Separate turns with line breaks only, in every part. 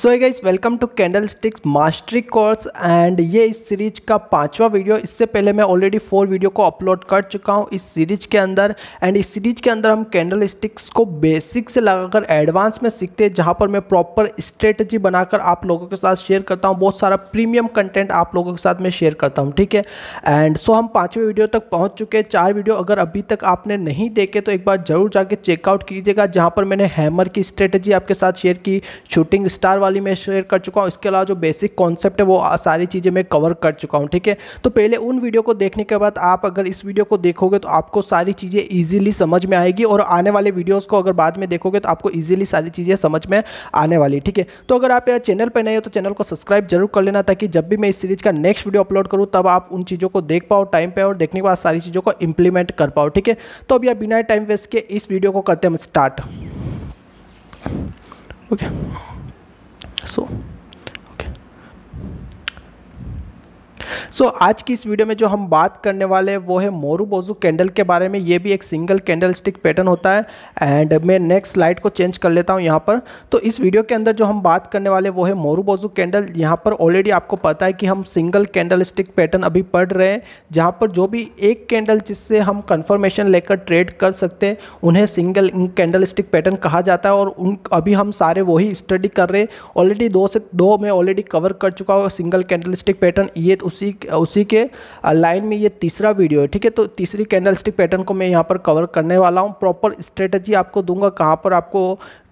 So guys welcome to candlesticks mastery course and ये इस सीरीज का पांचवा वीडियो इससे पहले मैं ऑलरेडी फोर वीडियो को अपलोड कर चुका हूँ इस सीरीज के अंदर एंड इस सीरीज के अंदर हम कैंडल स्टिक्स को बेसिक से लगाकर एडवांस में सीखते हैं जहाँ पर मैं प्रॉपर स्ट्रेटजी बनाकर आप लोगों के साथ शेयर करता हूँ बहुत सारा प्रीमियम कंटेंट आप लोगों के साथ मैं शेयर करता हूँ ठीक है एंड सो हम पाँचवें वीडियो तक पहुँच चुके हैं चार वीडियो अगर अभी तक आपने नहीं देखे तो एक बार जरूर जाके चेकआउट कीजिएगा जहाँ पर मैंने हैमर की स्ट्रेटजी आपके साथ शेयर की शूटिंग स्टार वाली मैं शेयर कर चुका हूँ इसके अलावा जो बेसिक कॉन्सेप्ट है वो सारी चीज़ें मैं कवर कर चुका हूँ ठीक है तो पहले उन वीडियो को देखने के बाद आप अगर इस वीडियो को देखोगे तो आपको सारी चीज़ें ईजिली समझ में आएगी और आने वाले वीडियोज़ को अगर बाद में देखोगे तो आपको ईजिली सारी चीज़ें समझ में आने वाली ठीक है तो अगर आप चैनल पर नहीं हो तो चैनल को सब्सक्राइब जरूर कर लेना ताकि जब भी मैं इस सीरीज़ का नेक्स्ट वीडियो अपलोड करूँ तब आप उन चीज़ों को देख पाओ टाइम पर और देखने के बाद सारी चीज़ों को इम्प्लीमेंट कर पाओ ठीक है तो अभी यह बिना टाइम वेस्ट के इस वीडियो को करते हम start okay okay. そう so so, आज की इस वीडियो में जो हम बात करने वाले हैं वो है बोजू कैंडल के बारे में ये भी एक सिंगल कैंडल स्टिक पैटर्न होता है एंड मैं नेक्स्ट स्लाइड को चेंज कर लेता हूँ यहाँ पर तो इस वीडियो के अंदर जो हम बात करने वाले वो है बोजू कैंडल यहाँ पर ऑलरेडी आपको पता है कि हम सिंगल कैंडल स्टिक पैटर्न अभी पढ़ रहे हैं जहाँ पर जो भी एक कैंडल जिससे हम कन्फर्मेशन लेकर ट्रेड कर सकते हैं उन्हें सिंगल कैंडल स्टिक पैटर्न कहा जाता है और उन अभी हम सारे वही स्टडी कर रहे हैं ऑलरेडी दो से दो मैं ऑलरेडी कवर कर चुका हूँ सिंगल कैंडल स्टिक पैटर्न ये उस उसी उसी के लाइन में ये तीसरा वीडियो है ठीक है तो तीसरी कैंडल पैटर्न को मैं यहाँ पर कवर करने वाला हूँ प्रॉपर स्ट्रेटजी आपको दूंगा कहाँ पर आपको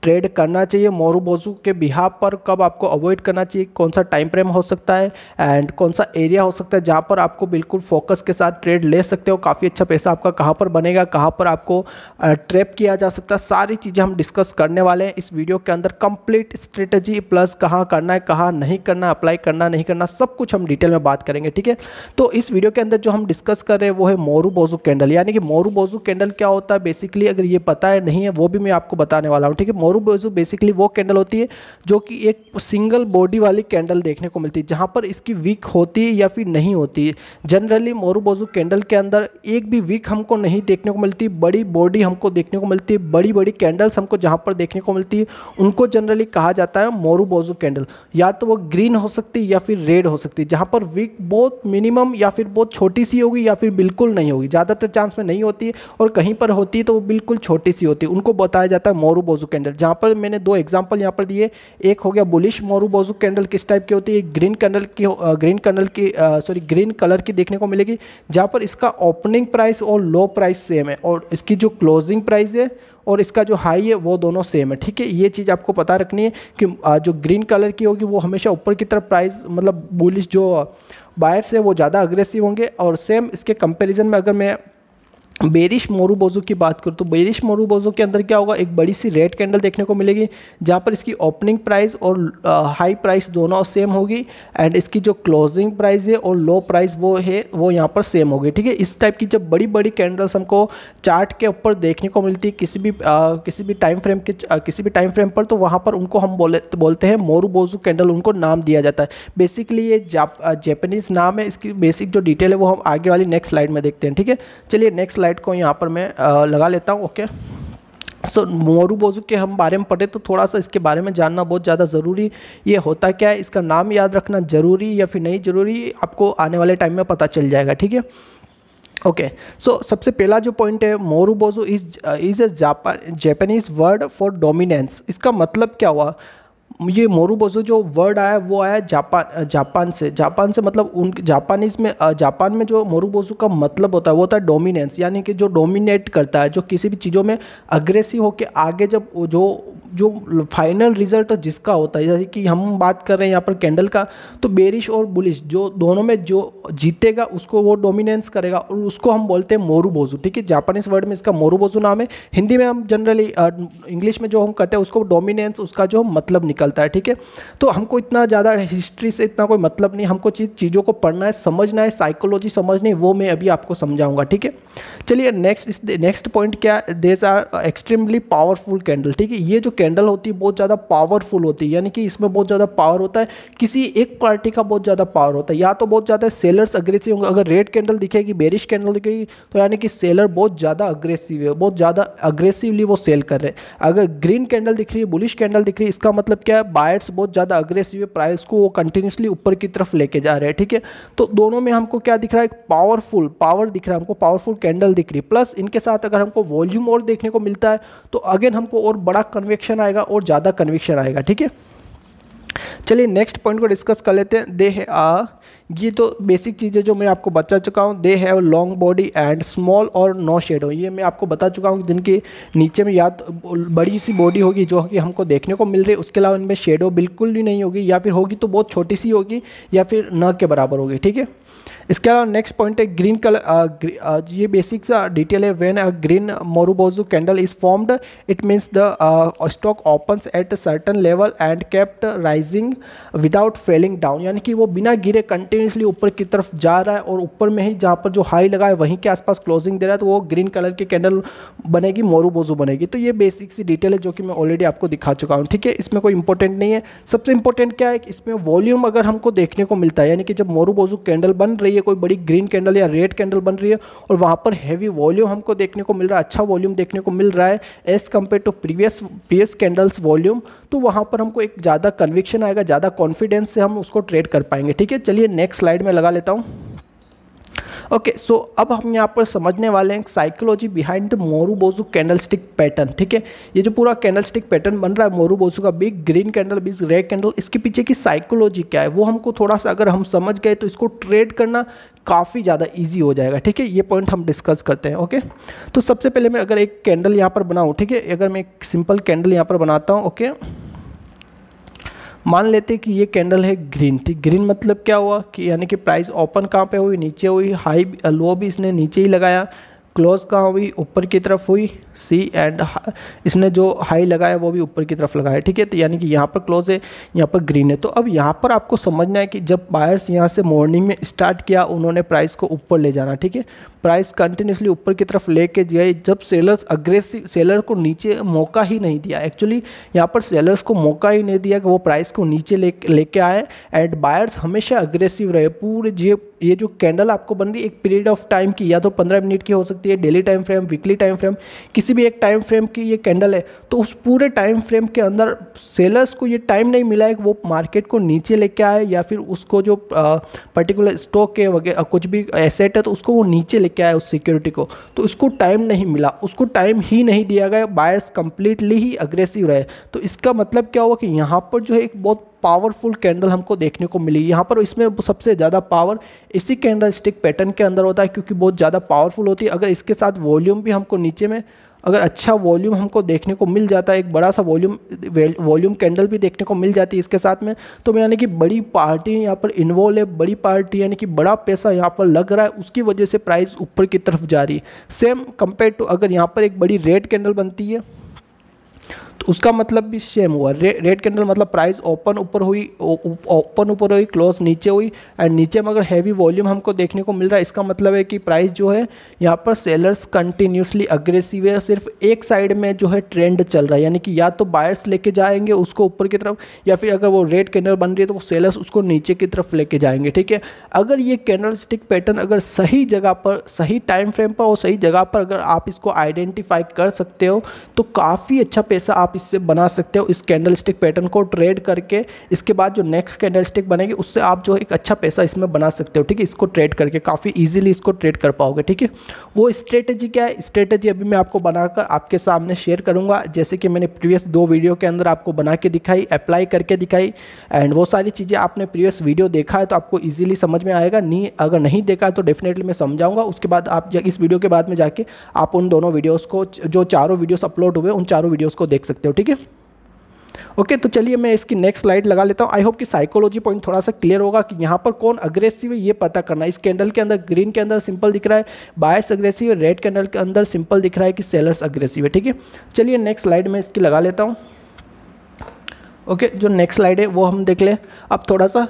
ट्रेड करना चाहिए मोरू बोजू के बिहार पर कब आपको अवॉइड करना चाहिए कौन सा टाइम फ्रेम हो सकता है एंड कौन सा एरिया हो सकता है जहाँ पर आपको बिल्कुल फोकस के साथ ट्रेड ले सकते हो काफ़ी अच्छा पैसा आपका कहाँ पर बनेगा कहाँ पर आपको ट्रेप किया जा सकता है सारी चीज़ें हम डिस्कस करने वाले हैं इस वीडियो के अंदर कंप्लीट स्ट्रेटजी प्लस कहाँ करना है कहाँ नहीं करना अप्लाई करना नहीं करना सब कुछ हम डिटेल में बात करेंगे ठीक है तो इस वीडियो के अंदर जो हम डिस्कस कर रहे हैं वो है मोरू बोजू कैंडल यानी कि मोरू बोजू कैंडल क्या होता है बेसिकली अगर ये पता है नहीं है वो भी मैं आपको बताने वाला हूँ ठीक है मोरूबेजू बेसिकली वो कैंडल होती है जो कि एक सिंगल बॉडी वाली कैंडल देखने को मिलती है जहाँ पर इसकी वीक होती है या फिर नहीं होती है जनरली मोरूबोजू कैंडल के अंदर एक भी वीक हमको नहीं देखने को मिलती बड़ी बॉडी हमको देखने को मिलती है बड़ी बड़ी कैंडल्स हमको जहाँ पर देखने को मिलती है उनको जनरली कहा जाता है मोरूबोजू कैंडल या तो वो ग्रीन हो सकती है या फिर रेड हो सकती है जहाँ पर वीक बहुत मिनिमम या फिर बहुत छोटी सी होगी या फिर बिल्कुल नहीं होगी ज़्यादातर चांस में नहीं होती है और कहीं पर होती है तो वो बिल्कुल छोटी सी होती है उनको बताया जाता है मोरू बोजू कैंडल जहाँ पर मैंने दो एग्जाम्पल यहाँ पर दिए एक हो गया बुलिश मोरू बोजू कैंडल किस टाइप की होती है ग्रीन कैंडल की ग्रीन कैंडल की सॉरी ग्रीन कलर की देखने को मिलेगी जहाँ पर इसका ओपनिंग प्राइस और लो प्राइस सेम है और इसकी जो क्लोजिंग प्राइस है और इसका जो हाई है वो दोनों सेम है ठीक है ये चीज़ आपको पता रखनी है कि जो ग्रीन कलर की होगी वो हमेशा ऊपर की तरफ प्राइस मतलब बुलिश जो बायर्स है वो ज़्यादा अग्रेसिव होंगे और सेम इसके कंपैरिजन में अगर मैं बेरिश मोरूबोजो की बात करूँ तो बेरिश मोरूबोजो के अंदर क्या होगा एक बड़ी सी रेड कैंडल देखने को मिलेगी जहाँ पर इसकी ओपनिंग प्राइस और हाई प्राइस दोनों सेम होगी एंड इसकी जो क्लोजिंग प्राइस है और लो प्राइस वो है वो यहाँ पर सेम होगी ठीक है इस टाइप की जब बड़ी बड़ी कैंडल्स हमको चार्ट के ऊपर देखने को मिलती है किसी भी आ, किसी भी टाइम फ्रेम के आ, किसी भी टाइम फ्रेम पर तो वहाँ पर उनको हम बोले बोलते हैं मोरूबोजो कैंडल उनको नाम दिया जाता है बेसिकली ये जापनीज़ नाम है इसकी बेसिक जो डिटेल है वो हम आगे वाली नेक्स्ट स्लाइड में देखते हैं ठीक है चलिए नेक्स्ट स्लाइड को यहाँ पर मैं लगा लेता हूँ ओके सो मोरू बोजू के हम बारे में पढ़े तो थोड़ा सा इसके बारे में जानना बहुत ज़्यादा ज़रूरी ये होता क्या है इसका नाम याद रखना ज़रूरी या फिर नहीं ज़रूरी आपको आने वाले टाइम में पता चल जाएगा ठीक है ओके सो सबसे पहला जो पॉइंट है मोरू बोजू is is a Japanese word for dominance इसका मतलब क्या हुआ ये मोरूबोजो जो वर्ड आया वो आया जापान जापान से जापान से मतलब उन जापानीज में जापान में जो मोरूबोजो का मतलब होता है वो होता है डोमिनेंस यानी कि जो डोमिनेट करता है जो किसी भी चीज़ों में अग्रेसिव होकर आगे जब जो जो फाइनल रिजल्ट जिसका होता है जैसे कि हम बात कर रहे हैं यहाँ पर कैंडल का तो बेरिश और बुलिश जो दोनों में जो जीतेगा उसको वो डोमिनेंस करेगा और उसको हम बोलते हैं मोरूबोजू ठीक है जापानीज वर्ड में इसका मोरूबोजू नाम है हिंदी में हम जनरली इंग्लिश में जो हम कहते हैं उसको डोमिनेंस उसका जो मतलब निकल निकलता है ठीक है तो हमको इतना ज़्यादा हिस्ट्री से इतना कोई मतलब नहीं हमको चीज़ चीज़ों को पढ़ना है समझना है साइकोलॉजी समझनी है वो मैं अभी आपको समझाऊंगा ठीक है चलिए नेक्स्ट इस नेक्स्ट पॉइंट क्या these are extremely powerful candle ठीक है ये जो कैंडल होती है बहुत ज़्यादा पावरफुल होती है यानी कि इसमें बहुत ज़्यादा पावर होता है किसी एक पार्टी का बहुत ज़्यादा पावर होता है या तो बहुत ज़्यादा सेलर्स अग्रेसिव होंगे अगर रेड कैंडल दिखेगी बेरिश कैंडल दिखेगी तो यानी कि सेलर बहुत ज़्यादा अग्रेसिव है बहुत ज़्यादा अग्रेसिवली वो सेल कर रहे हैं अगर ग्रीन कैंडल दिख रही है बुलिश कैंडल दिख रही है इसका मतलब क्या है बायर्स बहुत ज़्यादा अग्रेसिव है प्राइस को वो कंटिन्यूसली ऊपर की तरफ लेके जा रहे हैं ठीक है तो दोनों में हमको क्या दिख रहा है पावरफुल पावर दिख रहा है हमको पावरफुल कैंडल दिख रही है प्लस इनके साथ अगर हमको वॉल्यूम और देखने को मिलता है तो अगेन हमको और बड़ा कन्वेक्शन आएगा और ज़्यादा कन्वेक्शन आएगा ठीक है चलिए नेक्स्ट पॉइंट को डिस्कस कर लेते हैं दे है आ ये तो बेसिक चीज़ें जो मैं आपको बता चुका हूँ they have long body and small और नो शेडो ये मैं आपको बता चुका हूँ जिनके नीचे में या तो बड़ी सी बॉडी होगी जो कि हमको देखने को मिल रही है उसके अलावा इनमें शेडो बिल्कुल भी नहीं होगी या फिर होगी तो बहुत छोटी सी होगी या फिर न के बराबर होगी ठीक है इसके अलावा नेक्स्ट पॉइंट है ग्रीन कलर uh, uh, ये बेसिक डिटेल है व्हेन अ ग्रीन मोरूबोजू candle is formed it means the stock opens at certain level and kept rising without falling down यानी कि वो बिना गिरे कंटिन्यूसली ऊपर की तरफ जा रहा है और ऊपर में ही जहाँ पर जो हाई लगा है वहीं के आसपास क्लोजिंग दे रहा है तो वो ग्रीन कलर की कैंडल बनेगी मोरूबोजू बनेगी तो ये बेसिक सी डिटेल है जो कि मैं ऑलरेडी आपको दिखा चुका हूँ ठीक है इसमें कोई इंपॉर्टेंट नहीं है सबसे इंपॉर्टेंट क्या है कि इसमें वॉल्यूम अगर हमको देखने को मिलता है यानी कि जब मोरूबोजू कैंडल बन रही है कोई बड़ी ग्रीन कैंडल या रेड कैंडल बन रही है और वहाँ पर हैवी वॉल्यूम हमको देखने को मिल रहा है अच्छा वॉल्यूम देखने को मिल रहा है as compare to previous previous candles volume तो वहाँ पर हमको एक ज़्यादा कन्विक्शन आएगा ज़्यादा कॉन्फिडेंस से हम उसको ट्रेड कर पाएंगे ठीक है चलिए नेक्स्ट स्लाइड में लगा लेता हूँ ओके सो अब हम यहाँ पर समझने वाले हैं साइकोलॉजी बिहाइंड द मोरूबोजू कैंडल स्टिक पैटर्न ठीक है ये जो पूरा कैंडल स्टिक पैटर्न बन रहा है मोरूबोजू का big green candle big red candle इसके पीछे की साइकोलॉजी क्या है वो हमको थोड़ा सा अगर हम समझ गए तो इसको ट्रेड करना काफ़ी ज़्यादा ईजी हो जाएगा ठीक है ये पॉइंट हम डिस्कस करते हैं ओके तो सबसे पहले मैं अगर एक कैंडल यहाँ पर बनाऊँ ठीक है अगर मैं एक सिंपल कैंडल यहाँ पर बनाता हूँ ओके मान लेते कि ये कैंडल है ग्रीन ठीक ग्रीन मतलब क्या हुआ कि यानी कि प्राइस ओपन कहाँ पे हुई नीचे हुई हाई लो भी इसने नीचे ही लगाया क्लोज कहाँ हुई ऊपर की तरफ हुई सी एंड इसने जो हाई लगाया वो भी ऊपर की तरफ लगाया ठीक है तो यानी कि यहाँ पर क्लोज है यहाँ पर ग्रीन है तो अब यहाँ पर आपको समझना है कि जब बायर्स यहाँ से मॉर्निंग में स्टार्ट किया उन्होंने प्राइस को ऊपर ले जाना ठीक है प्राइस कंटिन्यूसली ऊपर की तरफ लेके गए जब सेलर्स अग्रेसिव सेलर को नीचे मौका ही नहीं दिया एक्चुअली यहाँ पर सेलर्स को मौका ही नहीं दिया कि वो प्राइस को नीचे ले लेके आए एंड बायर्स हमेशा अग्रेसिव रहे पूरे जे ये जो कैंडल आपको बन रही है एक पीरियड ऑफ टाइम की या तो पंद्रह मिनट की हो सकती है daily time frame weekly time frame किसी भी एक टाइम फ्रेम की ये कैंडल है तो उस पूरे टाइम फ्रेम के अंदर सेलर्स को ये टाइम नहीं मिला है कि वो मार्केट को नीचे लेके आए या फिर उसको जो पर्टिकुलर स्टॉक है वगैरह कुछ भी एसेट है तो उसको वो नीचे ले लेके आया उस सिक्योरिटी को तो उसको टाइम नहीं मिला उसको टाइम ही नहीं दिया गया बायर्स कंप्लीटली ही अग्रेसिव रहे तो इसका मतलब क्या हुआ कि यहाँ पर जो है एक बहुत पावरफुल कैंडल हमको देखने को मिली यहाँ पर इसमें सबसे ज़्यादा पावर इसी कैंडल स्टिक पैटर्न के अंदर होता है क्योंकि बहुत ज़्यादा पावरफुल होती है अगर इसके साथ वॉल्यूम भी हमको नीचे में अगर अच्छा वॉल्यूम हमको देखने को मिल जाता है एक बड़ा सा वॉल्यूम वॉल्यूम कैंडल भी देखने को मिल जाती है इसके साथ में तो यानी कि बड़ी पार्टी यहाँ पर इन्वॉल्व है बड़ी पार्टी यानी कि बड़ा पैसा यहाँ पर लग रहा है उसकी वजह से प्राइस ऊपर की तरफ जा रही है सेम कंपेयर टू अगर यहाँ पर एक बड़ी रेड कैंडल बनती है उसका मतलब भी सेम हुआ रे, रेड कैंडल मतलब प्राइस ओपन ऊपर हुई ओपन ऊपर हुई क्लोज नीचे हुई एंड नीचे मगर हैवी वॉल्यूम हमको देखने को मिल रहा है इसका मतलब है कि प्राइस जो है यहाँ पर सेलर्स कंटिन्यूसली अग्रेसिव है सिर्फ एक साइड में जो है ट्रेंड चल रहा है यानी कि या तो बायर्स लेके जाएंगे उसको ऊपर की तरफ या फिर अगर वो रेड कैंडल बन रही है तो सेलर्स उसको नीचे की तरफ लेके जाएंगे ठीक है अगर ये कैंडल स्टिक पैटर्न अगर सही जगह पर सही टाइम फ्रेम पर और सही जगह पर अगर आप इसको आइडेंटिफाई कर सकते हो तो काफ़ी अच्छा पैसा आप इससे बना सकते हो इस कैंडल स्टिक पैटर्न को ट्रेड करके इसके बाद जो नेक्स्ट कैंडल स्टिक बनेगी उससे आप जो एक अच्छा पैसा इसमें बना सकते हो ठीक है इसको ट्रेड करके काफ़ी ईजिली इसको ट्रेड कर पाओगे ठीक है वो स्ट्रेटेजी क्या है स्ट्रेटेजी अभी मैं आपको बनाकर आपके सामने शेयर करूँगा जैसे कि मैंने प्रीवियस दो वीडियो के अंदर आपको बना के दिखाई अप्लाई करके दिखाई एंड वो सारी चीज़ें आपने प्रीवियस वीडियो देखा है तो आपको ईजिली समझ में आएगा नहीं अगर नहीं देखा तो डेफिनेटली मैं समझाऊंगा उसके बाद आप इस वीडियो के बाद में जाके आप उन दोनों वीडियोज़ को जो चारों वीडियोज़ अपलोड हुए उन चारों वीडियोज़ को देख सकते हो हो ठीक है ओके तो चलिए मैं इसकी नेक्स्ट स्लाइड लगा लेता हूँ आई होप कि साइकोलॉजी पॉइंट थोड़ा सा क्लियर होगा कि यहाँ पर कौन अग्रेसिव है ये पता करना इस कैंडल के अंदर ग्रीन के अंदर सिंपल दिख रहा है बायस अग्रेसिव है रेड कैंडल के अंदर सिंपल दिख रहा है कि सेलर्स अग्रेसिव है ठीक है चलिए नेक्स्ट स्लाइड में इसकी लगा लेता हूँ ओके जो नेक्स्ट स्लाइड है वो हम देख लें अब थोड़ा सा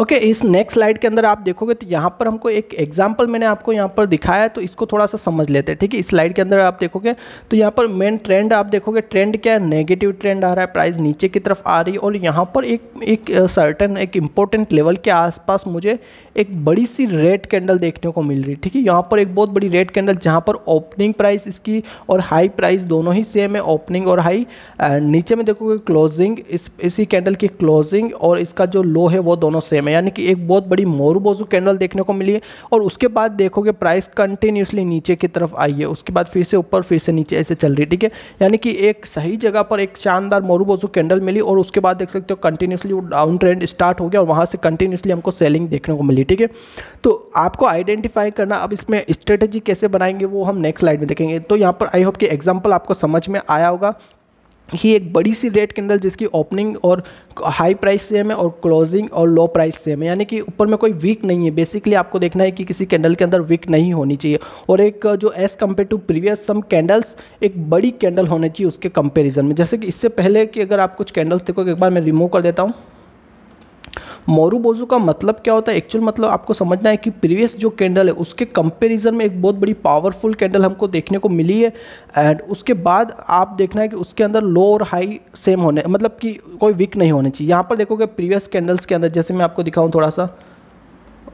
ओके okay, इस नेक्स्ट स्लाइड के अंदर आप देखोगे तो यहाँ पर हमको एक एग्जाम्पल मैंने आपको यहाँ पर दिखाया है तो इसको थोड़ा सा समझ लेते हैं ठीक है इस स्लाइड के अंदर आप देखोगे तो यहाँ पर मेन ट्रेंड आप देखोगे ट्रेंड क्या है नेगेटिव ट्रेंड आ रहा है प्राइस नीचे की तरफ आ रही है और यहाँ पर एक एक सर्टन एक इम्पोर्टेंट लेवल के आसपास मुझे एक बड़ी सी रेड कैंडल देखने को मिल रही है ठीक है यहाँ पर एक बहुत बड़ी रेड कैंडल जहाँ पर ओपनिंग प्राइस इसकी और हाई प्राइस दोनों ही सेम है ओपनिंग और हाई नीचे में देखोगे क्लोजिंग इस इसी कैंडल की क्लोजिंग और इसका जो लो है वो दोनों सेम है में यानी कि एक बहुत बड़ी बोजू कैंडल देखने को मिली है और उसके बाद देखोगे प्राइस कंटिन्यूसली नीचे की तरफ आई है उसके बाद फिर से ऊपर फिर से नीचे ऐसे चल रही ठीक है यानी कि एक सही जगह पर एक शानदार बोजू कैंडल मिली और उसके बाद देख सकते हो कंटिन्यूसली वो डाउन ट्रेंड स्टार्ट हो गया और वहाँ से कंटिन्यूसली हमको सेलिंग देखने को मिली ठीक है तो आपको आइडेंटिफाई करना अब इसमें स्ट्रेटेजी कैसे बनाएंगे वो हम नेक्स्ट स्लाइड में देखेंगे तो यहाँ पर आई होप कि एग्जाम्पल आपको समझ में आया होगा ही एक बड़ी सी रेड कैंडल जिसकी ओपनिंग और हाई प्राइस सेम है और क्लोजिंग और लो प्राइस सेम है यानी कि ऊपर में कोई वीक नहीं है बेसिकली आपको देखना है कि किसी कैंडल के अंदर वीक नहीं होनी चाहिए और एक जो as compare to previous some candles एक बड़ी कैंडल होनी चाहिए उसके कंपेरिजन में जैसे कि इससे पहले कि अगर आप कुछ कैंडल्स देखो एक बार मैं रिमूव कर देता हूँ मोरू बोजू का मतलब क्या होता है एक्चुअल मतलब आपको समझना है कि प्रीवियस जो कैंडल है उसके कंपेरिजन में एक बहुत बड़ी पावरफुल कैंडल हमको देखने को मिली है एंड उसके बाद आप देखना है कि उसके अंदर लो और हाई सेम होने मतलब कि कोई वीक नहीं होने चाहिए यहाँ पर देखोगे प्रीवियस कैंडल्स के अंदर जैसे मैं आपको दिखाऊँ थोड़ा सा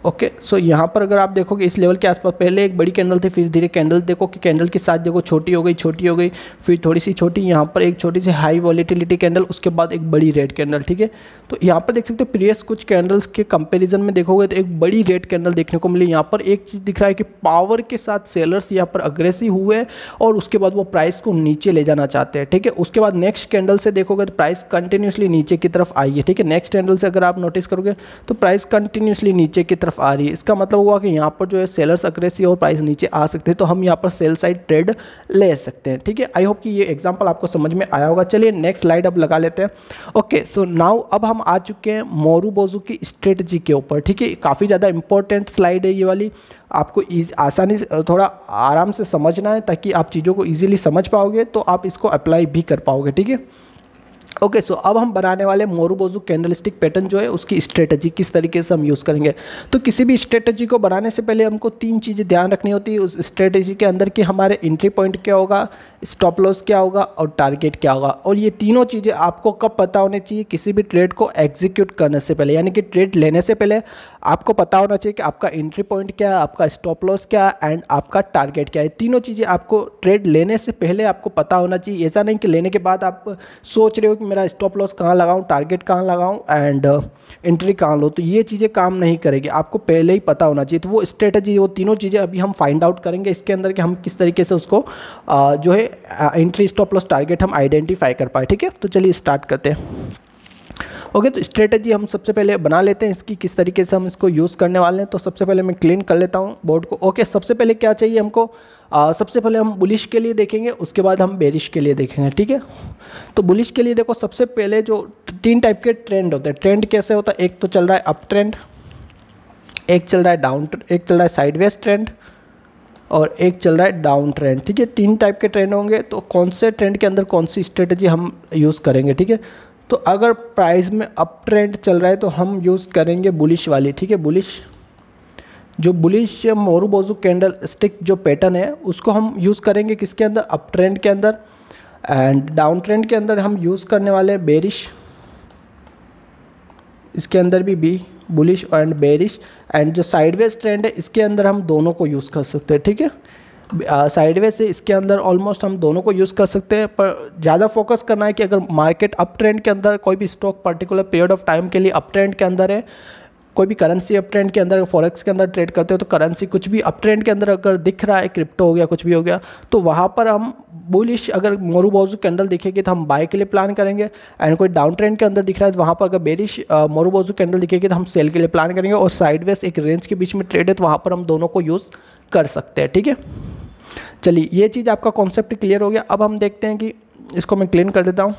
ओके सो यहाँ पर अगर आप देखोगे इस लेवल के आसपास पहले एक बड़ी कैंडल थी फिर धीरे कैंडल देखो कि कैंडल के साथ देखो छोटी हो गई छोटी हो गई फिर थोड़ी सी छोटी यहाँ पर एक छोटी सी हाई वॉलीटिलिटी कैंडल उसके बाद एक बड़ी रेड कैंडल ठीक है तो यहाँ पर देख सकते हो प्रीवियस कुछ कैंडल्स के कंपेरिजन में देखोगे तो एक बड़ी रेड कैंडल देखने को मिली यहाँ पर एक चीज़ दिख रहा है कि पावर के साथ सेलर्स यहाँ पर अग्रेसिव हुए और उसके बाद वो प्राइस को नीचे ले जाना चाहते हैं ठीक है उसके बाद नेक्स्ट कैंडल से देखोगे तो प्राइस कंटिन्यूसली नीचे की तरफ आई है ठीक है नेक्स्ट कैंडल से अगर आप नोटिस करोगे तो प्राइस कंटिन्यूसली नीचे की तरफ तरफ आ रही है इसका मतलब हुआ कि यहाँ पर जो है सेलर्स अग्रेसी और प्राइस नीचे आ सकते हैं तो हम यहाँ पर सेल साइड ट्रेड ले सकते हैं ठीक है आई होप कि ये एग्जाम्पल आपको समझ में आया होगा चलिए नेक्स्ट स्लाइड अब लगा लेते हैं ओके सो नाउ अब हम आ चुके हैं मोरू बोजू की स्ट्रेटजी के ऊपर ठीक है काफ़ी ज़्यादा इंपॉर्टेंट स्लाइड है ये वाली आपको इज आसानी से थोड़ा आराम से समझना है ताकि आप चीज़ों को ईजिली समझ पाओगे तो आप इसको अप्लाई भी कर पाओगे ठीक है ओके सो अब हम बनाने वाले मोरूबोजू कैंडलस्टिक पैटर्न जो है उसकी स्ट्रेटजी किस तरीके से हम यूज़ करेंगे तो किसी भी स्ट्रेटजी को बनाने से पहले हमको तीन चीज़ें ध्यान रखनी होती है उस स्ट्रेटजी के अंदर कि हमारे एंट्री पॉइंट क्या होगा स्टॉप लॉस क्या होगा और टारगेट क्या होगा और ये तीनों चीज़ें आपको कब पता होने चाहिए किसी भी ट्रेड को एग्जीक्यूट करने से पहले यानी कि ट्रेड लेने से पहले आपको पता होना चाहिए कि आपका एंट्री पॉइंट क्या है आपका स्टॉप लॉस क्या है एंड आपका टारगेट क्या है तीनों चीज़ें आपको ट्रेड लेने से पहले आपको पता होना चाहिए ऐसा नहीं कि लेने के बाद आप सोच रहे हो कि मेरा स्टॉप लॉस कहाँ लगाऊँ टारगेट कहाँ लगाऊँ एंड एंट्री कहाँ लो तो ये चीज़ें काम नहीं करेगी आपको पहले ही पता होना चाहिए तो वो स्ट्रेटजी वो तीनों चीज़ें अभी हम फाइंड आउट करेंगे इसके अंदर कि हम किस तरीके से उसको uh, जो है एंट्री स्टॉप लॉस टारगेट हम आइडेंटिफाई कर पाए ठीक है तो चलिए स्टार्ट करते हैं ओके okay, तो स्ट्रेटेजी हम सबसे पहले बना लेते हैं इसकी किस तरीके से हम इसको यूज़ करने वाले हैं तो सबसे पहले मैं क्लीन कर लेता हूँ बोर्ड को ओके okay, सबसे पहले क्या चाहिए हमको आ, सबसे पहले हम बुलिश के लिए देखेंगे उसके बाद हम बेरिश के लिए देखेंगे ठीक है तो बुलिश के लिए देखो सबसे पहले जो तीन टाइप के ट्रेंड होते हैं ट्रेंड कैसे होता है एक तो चल रहा है अप ट्रेंड एक चल रहा है डाउन एक चल रहा है साइडवेज ट्रेंड और एक चल रहा है डाउन ट्रेंड ठीक है तीन टाइप के ट्रेंड होंगे तो कौन से ट्रेंड के अंदर कौन सी स्ट्रेटजी हम यूज़ करेंगे ठीक है तो अगर प्राइस में अप ट्रेंड चल रहा है तो हम यूज़ करेंगे बुलिश वाली ठीक है बुलिश जो बुलिश मोरू बोजू कैंडल स्टिक जो पैटर्न है उसको हम यूज़ करेंगे किसके अंदर अप ट्रेंड के अंदर एंड डाउन ट्रेंड के अंदर हम यूज़ करने वाले हैं बेरिश इसके अंदर भी B bullish and bearish and जो साइडवेज ट्रेंड है इसके अंदर हम दोनों को यूज़ कर सकते हैं ठीक है साइडवेज से इसके अंदर ऑलमोस्ट हम दोनों को यूज़ कर सकते हैं पर ज़्यादा फोकस करना है कि अगर मार्केट अप ट्रेंड के अंदर कोई भी stock particular period of time के लिए अप ट्रेंड के अंदर है कोई भी करेंसी अप ट्रेंड के अंदर फॉरेक्स के अंदर ट्रेड करते हो तो करेंसी कुछ भी अप ट्रेंड के अंदर अगर दिख रहा है क्रिप्टो हो गया कुछ भी हो गया तो वहाँ पर हम बुलिश अगर मोरू बाजू कैंडल दिखेगी तो हम बाय के लिए प्लान करेंगे एंड कोई डाउन ट्रेंड के अंदर दिख रहा है तो वहाँ पर अगर बेरिश मोरू बाजू कैंडल दिखेगी तो हम सेल के लिए प्लान करेंगे और साइडवेज एक रेंज के बीच में ट्रेड है तो वहाँ पर हम दोनों को यूज़ कर सकते हैं ठीक है चलिए ये चीज़ आपका कॉन्सेप्ट क्लियर हो गया अब हम देखते हैं कि इसको मैं क्लीन कर देता हूँ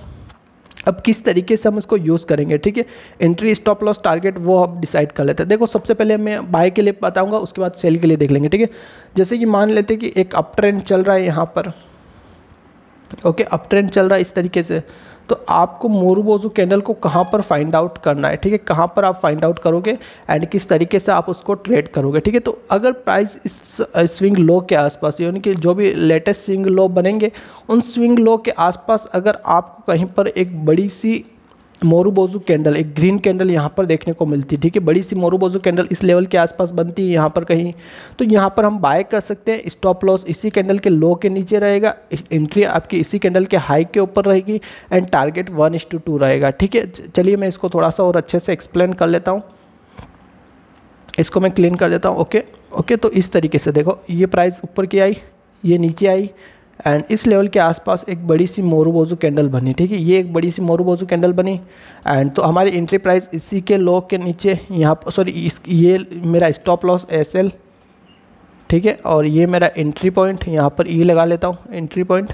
अब किस तरीके से हम इसको यूज़ करेंगे ठीक है एंट्री स्टॉप लॉस टारगेट वो हम डिसाइड कर लेते हैं देखो सबसे पहले मैं बाय के लिए बताऊंगा उसके बाद सेल के लिए देख लेंगे ठीक है जैसे कि मान लेते कि एक अप ट्रेंड चल रहा है यहाँ पर ओके अप ट्रेंड चल रहा है इस तरीके से तो आपको मोरूबोजू कैंडल को कहाँ पर फाइंड आउट करना है ठीक है कहाँ पर आप फाइंड आउट करोगे एंड किस तरीके से आप उसको ट्रेड करोगे ठीक है तो अगर प्राइस इस स्विंग लो के आसपास यानी कि जो भी लेटेस्ट स्विंग लो बनेंगे उन स्विंग लो के आसपास अगर आपको कहीं पर एक बड़ी सी मोरूबोजू कैंडल एक ग्रीन कैंडल यहाँ पर देखने को मिलती है ठीक है बड़ी सी मोरूबोजू कैंडल इस लेवल के आसपास बनती है यहाँ पर कहीं तो यहाँ पर हम बाय कर सकते हैं स्टॉप लॉस इसी कैंडल के लो के नीचे रहेगा एंट्री आपकी इसी कैंडल के हाई के ऊपर रहेगी and target one is to two रहेगा ठीक है चलिए मैं इसको थोड़ा सा और अच्छे से एक्सप्लेन कर लेता हूँ इसको मैं क्लीन कर लेता हूँ ओके ओके तो इस तरीके से देखो ये प्राइस ऊपर की आई ये नीचे आई एंड इस लेवल के आसपास एक बड़ी सी मोरूबोजू कैंडल बनी ठीक है ये एक बड़ी सी मोरूबोजू कैंडल बनी एंड तो हमारी एंट्री प्राइस इसी के लो के नीचे यहाँ पर सॉरी इस ये मेरा स्टॉप लॉस एस एल ठीक है और ये मेरा एंट्री पॉइंट यहाँ पर ई e लगा लेता हूँ एंट्री पॉइंट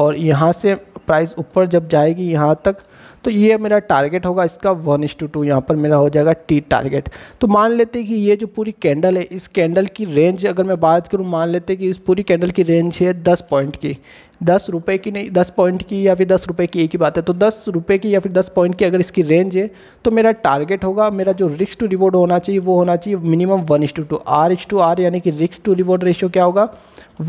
और यहाँ से प्राइस ऊपर जब जाएगी यहाँ तक तो ये मेरा टारगेट होगा इसका वन इस टू टू यहाँ पर मेरा हो जाएगा टी टारगेट तो मान लेते कि ये जो पूरी कैंडल है इस कैंडल की रेंज अगर मैं बात करूँ मान लेते कि इस पूरी कैंडल की रेंज है दस पॉइंट की दस रुपये की नहीं दस पॉइंट की या फिर दस रुपये की एक ही बात है तो दस रुपये की या फिर दस पॉइंट की अगर इसकी रेंज है तो मेरा टारगेट होगा मेरा जो रिक्स टू रिवॉर्ड होना चाहिए वो होना चाहिए minimum one is to two R is to R यानी कि रिक्स टू रिवॉर्ड रेशियो क्या होगा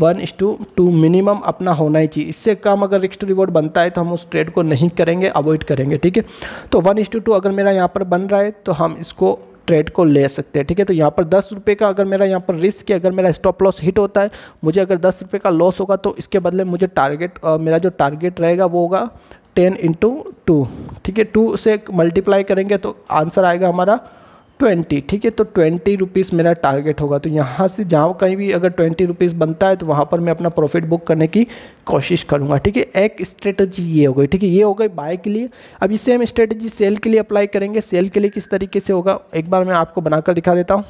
one is to to minimum अपना होना ही चाहिए इससे कम अगर रिक्स टू रिवॉर्ड बनता है तो हम उस ट्रेड को नहीं करेंगे अवॉइड करेंगे ठीक है तो वन इस टू टू अगर मेरा यहाँ पर बन रहा है तो हम इसको ट्रेड को ले सकते हैं ठीक है तो यहाँ पर दस रुपये का अगर मेरा यहाँ पर रिस्क है अगर मेरा स्टॉप लॉस हिट होता है मुझे अगर दस रुपये का लॉस होगा तो इसके बदले मुझे टारगेट मेरा जो टारगेट रहेगा वो होगा टेन इंटू टू ठीक है टू से मल्टीप्लाई करेंगे तो आंसर आएगा हमारा ट्वेंटी ठीक है तो ट्वेंटी रुपीज़ मेरा टारगेट होगा तो यहाँ से जहाँ कहीं भी अगर ट्वेंटी रुपीज़ बनता है तो वहाँ पर मैं अपना प्रॉफिट बुक करने की कोशिश करूँगा ठीक है एक स्ट्रेटजी ये हो गई ठीक है ये हो गई बाय के लिए अब इसे हम स्ट्रेटजी सेल के लिए अप्लाई करेंगे सेल के लिए किस तरीके से होगा एक बार मैं आपको बनाकर दिखा देता हूँ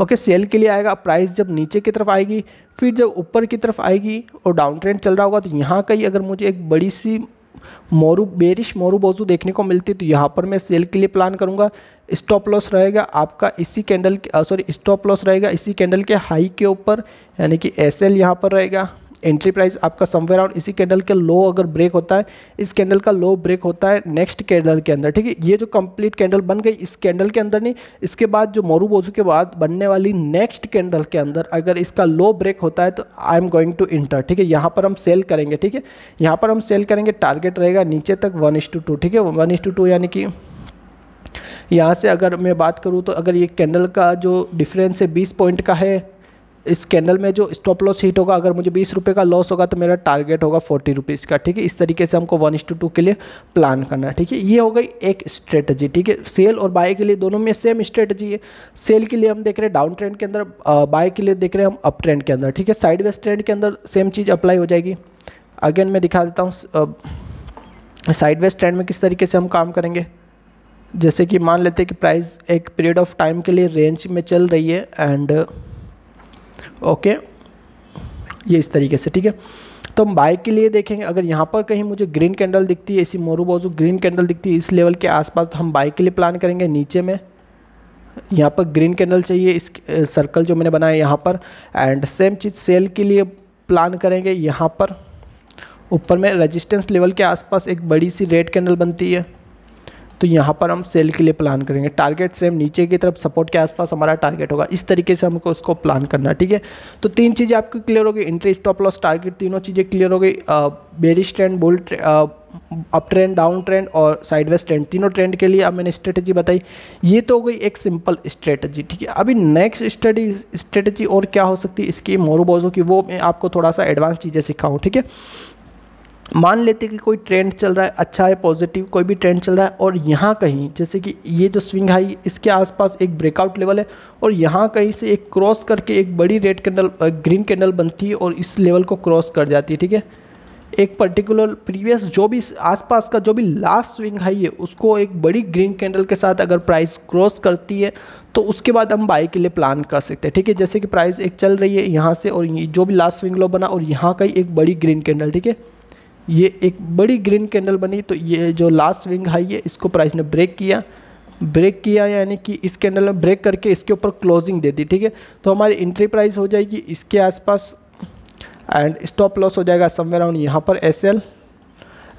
ओके सेल के लिए आएगा प्राइस जब नीचे की तरफ आएगी फिर जब ऊपर की तरफ आएगी और डाउन ट्रेंड चल रहा होगा तो यहाँ कहीं अगर मुझे एक बड़ी सी मोरू बेरिश मोरू बोजू देखने को मिलती तो यहाँ पर मैं सेल के लिए प्लान करूँगा स्टॉप लॉस रहेगा आपका इसी कैंडल सॉरी स्टॉप लॉस रहेगा इसी कैंडल के हाई के ऊपर यानी कि एस एल यहाँ पर रहेगा एंट्री प्राइस आपका समवेयर आउंड इसी कैंडल के लो अगर ब्रेक होता है इस कैंडल का लो ब्रेक होता है नेक्स्ट कैंडल के अंदर ठीक है ये जो कंप्लीट कैंडल बन गई इस कैंडल के अंदर नहीं इसके बाद जो मोरू बोजू के बाद बनने वाली नेक्स्ट कैंडल के अंदर अगर इसका लो ब्रेक होता है तो I am going to enter ठीक है यहाँ पर हम सेल करेंगे ठीक है यहाँ पर हम सेल करेंगे टारगेट रहेगा नीचे तक वन ठीक है वन यानी कि यहाँ से अगर मैं बात करूँ तो अगर ये कैंडल का जो डिफरेंस है बीस पॉइंट का है इस कैंडल में जो स्टॉप लॉस हिट होगा अगर मुझे बीस रुपये का लॉस होगा तो मेरा टारगेट होगा फोर्टी रुपीज़ का ठीक है इस तरीके से हमको वन टू टू के लिए प्लान करना है ठीक है ये हो गई एक स्ट्रेटजी ठीक है सेल और बाय के लिए दोनों में सेम स्ट्रेटजी है सेल के लिए हम देख रहे हैं डाउन ट्रेंड के अंदर बाय के लिए देख रहे हैं हम अप ट्रेंड के अंदर ठीक है साइड वेस्ट ट्रेंड के अंदर सेम चीज़ अप्लाई हो जाएगी अगेन मैं दिखा देता हूँ साइड वेस्ट ट्रेंड में किस तरीके से हम काम करेंगे जैसे कि मान लेते हैं कि प्राइस एक पीरियड ऑफ टाइम के लिए रेंज में चल रही है एंड ओके ये इस तरीके से ठीक है तो हम बाइक के लिए देखेंगे अगर यहाँ पर कहीं मुझे ग्रीन कैंडल दिखती है इसी मोरू बाजू ग्रीन कैंडल दिखती है इस लेवल के आसपास तो हम बाइक के लिए प्लान करेंगे नीचे में यहाँ पर ग्रीन कैंडल चाहिए इस सर्कल जो मैंने बनाया यहाँ पर एंड सेम चीज़ सेल के लिए प्लान करेंगे यहाँ पर ऊपर में रेजिस्टेंस लेवल के आसपास एक बड़ी सी रेड कैंडल बनती है तो यहाँ पर हम सेल के लिए प्लान करेंगे टारगेट सेम नीचे की तरफ सपोर्ट के आसपास हमारा टारगेट होगा इस तरीके से हमको उसको प्लान करना है ठीक है तो तीन चीज़ें आपकी क्लियर होगी इंट्री स्टॉप लॉस टारगेट तीनों चीज़ें क्लियर हो गई bearish trend bull up trend down trend और साइडवेज ट्रेंड तीनों ट्रेंड के लिए अब मैंने स्ट्रेटजी बताई ये तो हो गई एक सिंपल स्ट्रेटजी ठीक है अभी नेक्स्ट स्टडी स्ट्रेटजी और क्या हो सकती है इसकी मोरू बोजो की वो मैं आपको थोड़ा सा एडवांस चीज़ें सिखाऊँ ठीक है मान लेते कि कोई ट्रेंड चल रहा है अच्छा है पॉजिटिव कोई भी ट्रेंड चल रहा है और यहाँ कहीं जैसे कि ये जो स्विंग हाई इसके आसपास एक ब्रेकआउट लेवल है और यहाँ कहीं से एक क्रॉस करके एक बड़ी रेड कैंडल ग्रीन कैंडल बनती है और इस लेवल को क्रॉस कर जाती है ठीक है एक पर्टिकुलर प्रीवियस जो भी आसपास का जो भी लास्ट स्विंग हाई है उसको एक बड़ी ग्रीन कैंडल के साथ अगर प्राइस क्रॉस करती है तो उसके बाद हम बाई के लिए प्लान कर सकते हैं ठीक है जैसे कि प्राइस एक चल रही है यहाँ से और जो भी लास्ट स्विंग लो बना और यहाँ का ही एक बड़ी ग्रीन कैंडल ठीक है ये एक बड़ी ग्रीन कैंडल बनी तो ये जो लास्ट विंग हाई है इसको प्राइस ने ब्रेक किया ब्रेक किया यानी कि इस कैंडल में ब्रेक करके इसके ऊपर क्लोजिंग दे दी ठीक है तो हमारी एंट्री प्राइस हो जाएगी इसके आसपास एंड स्टॉप लॉस हो जाएगा समवेयर अराउंड यहाँ पर एस एल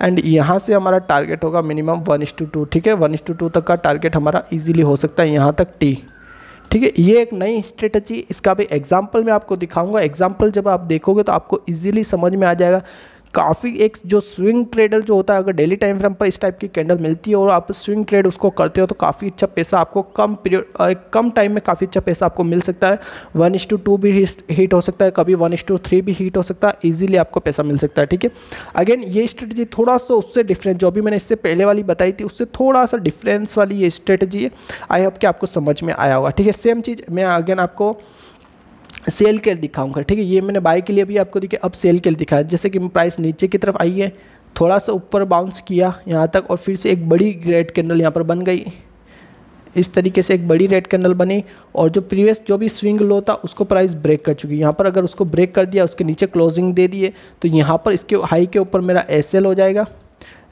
एंड यहाँ से हमारा टारगेट होगा minimum one is to two ठीक है वन इस टू टू तक का टारगेट हमारा ईजिली हो सकता है यहाँ तक टी ठीक है ये एक नई स्ट्रेटजी इसका भी एग्जाम्पल मैं आपको दिखाऊंगा एग्जाम्पल जब आप देखोगे तो आपको इजीली समझ में आ जाएगा काफ़ी एक जो स्विंग ट्रेडर जो होता है अगर डेली टाइम फ्रेम पर इस टाइप की कैंडल मिलती है और आप स्विंग ट्रेड उसको करते हो तो काफ़ी अच्छा पैसा आपको कम पीरियड कम टाइम में काफ़ी अच्छा पैसा आपको मिल सकता है वन इस टू टू भी हीट हो सकता है कभी वन इस टू थ्री भी हीट हो सकता है ईजिली आपको पैसा मिल सकता है ठीक है अगेन ये स्ट्रेटजी थोड़ा सा उससे डिफरेंट जो भी मैंने इससे पहले वाली बताई थी उससे थोड़ा सा डिफरेंस वाली ये स्ट्रेटजी है आई होप कि आपको समझ में आया होगा ठीक है सेम चीज़ मैं अगेन आपको सेल के दिखाऊंगा ठीक है ये मैंने बाय के लिए भी आपको देखिए अब सेल के दिखाया जैसे कि प्राइस नीचे की तरफ आई है थोड़ा सा ऊपर बाउंस किया यहाँ तक और फिर से एक बड़ी रेड कैंडल यहाँ पर बन गई इस तरीके से एक बड़ी रेड कैंडल बनी और जो प्रीवियस जो भी स्विंग लो था उसको प्राइस ब्रेक कर चुकी है यहाँ पर अगर उसको ब्रेक कर दिया उसके नीचे क्लोजिंग दे दिए तो यहाँ पर इसके हाई के ऊपर मेरा एस हो जाएगा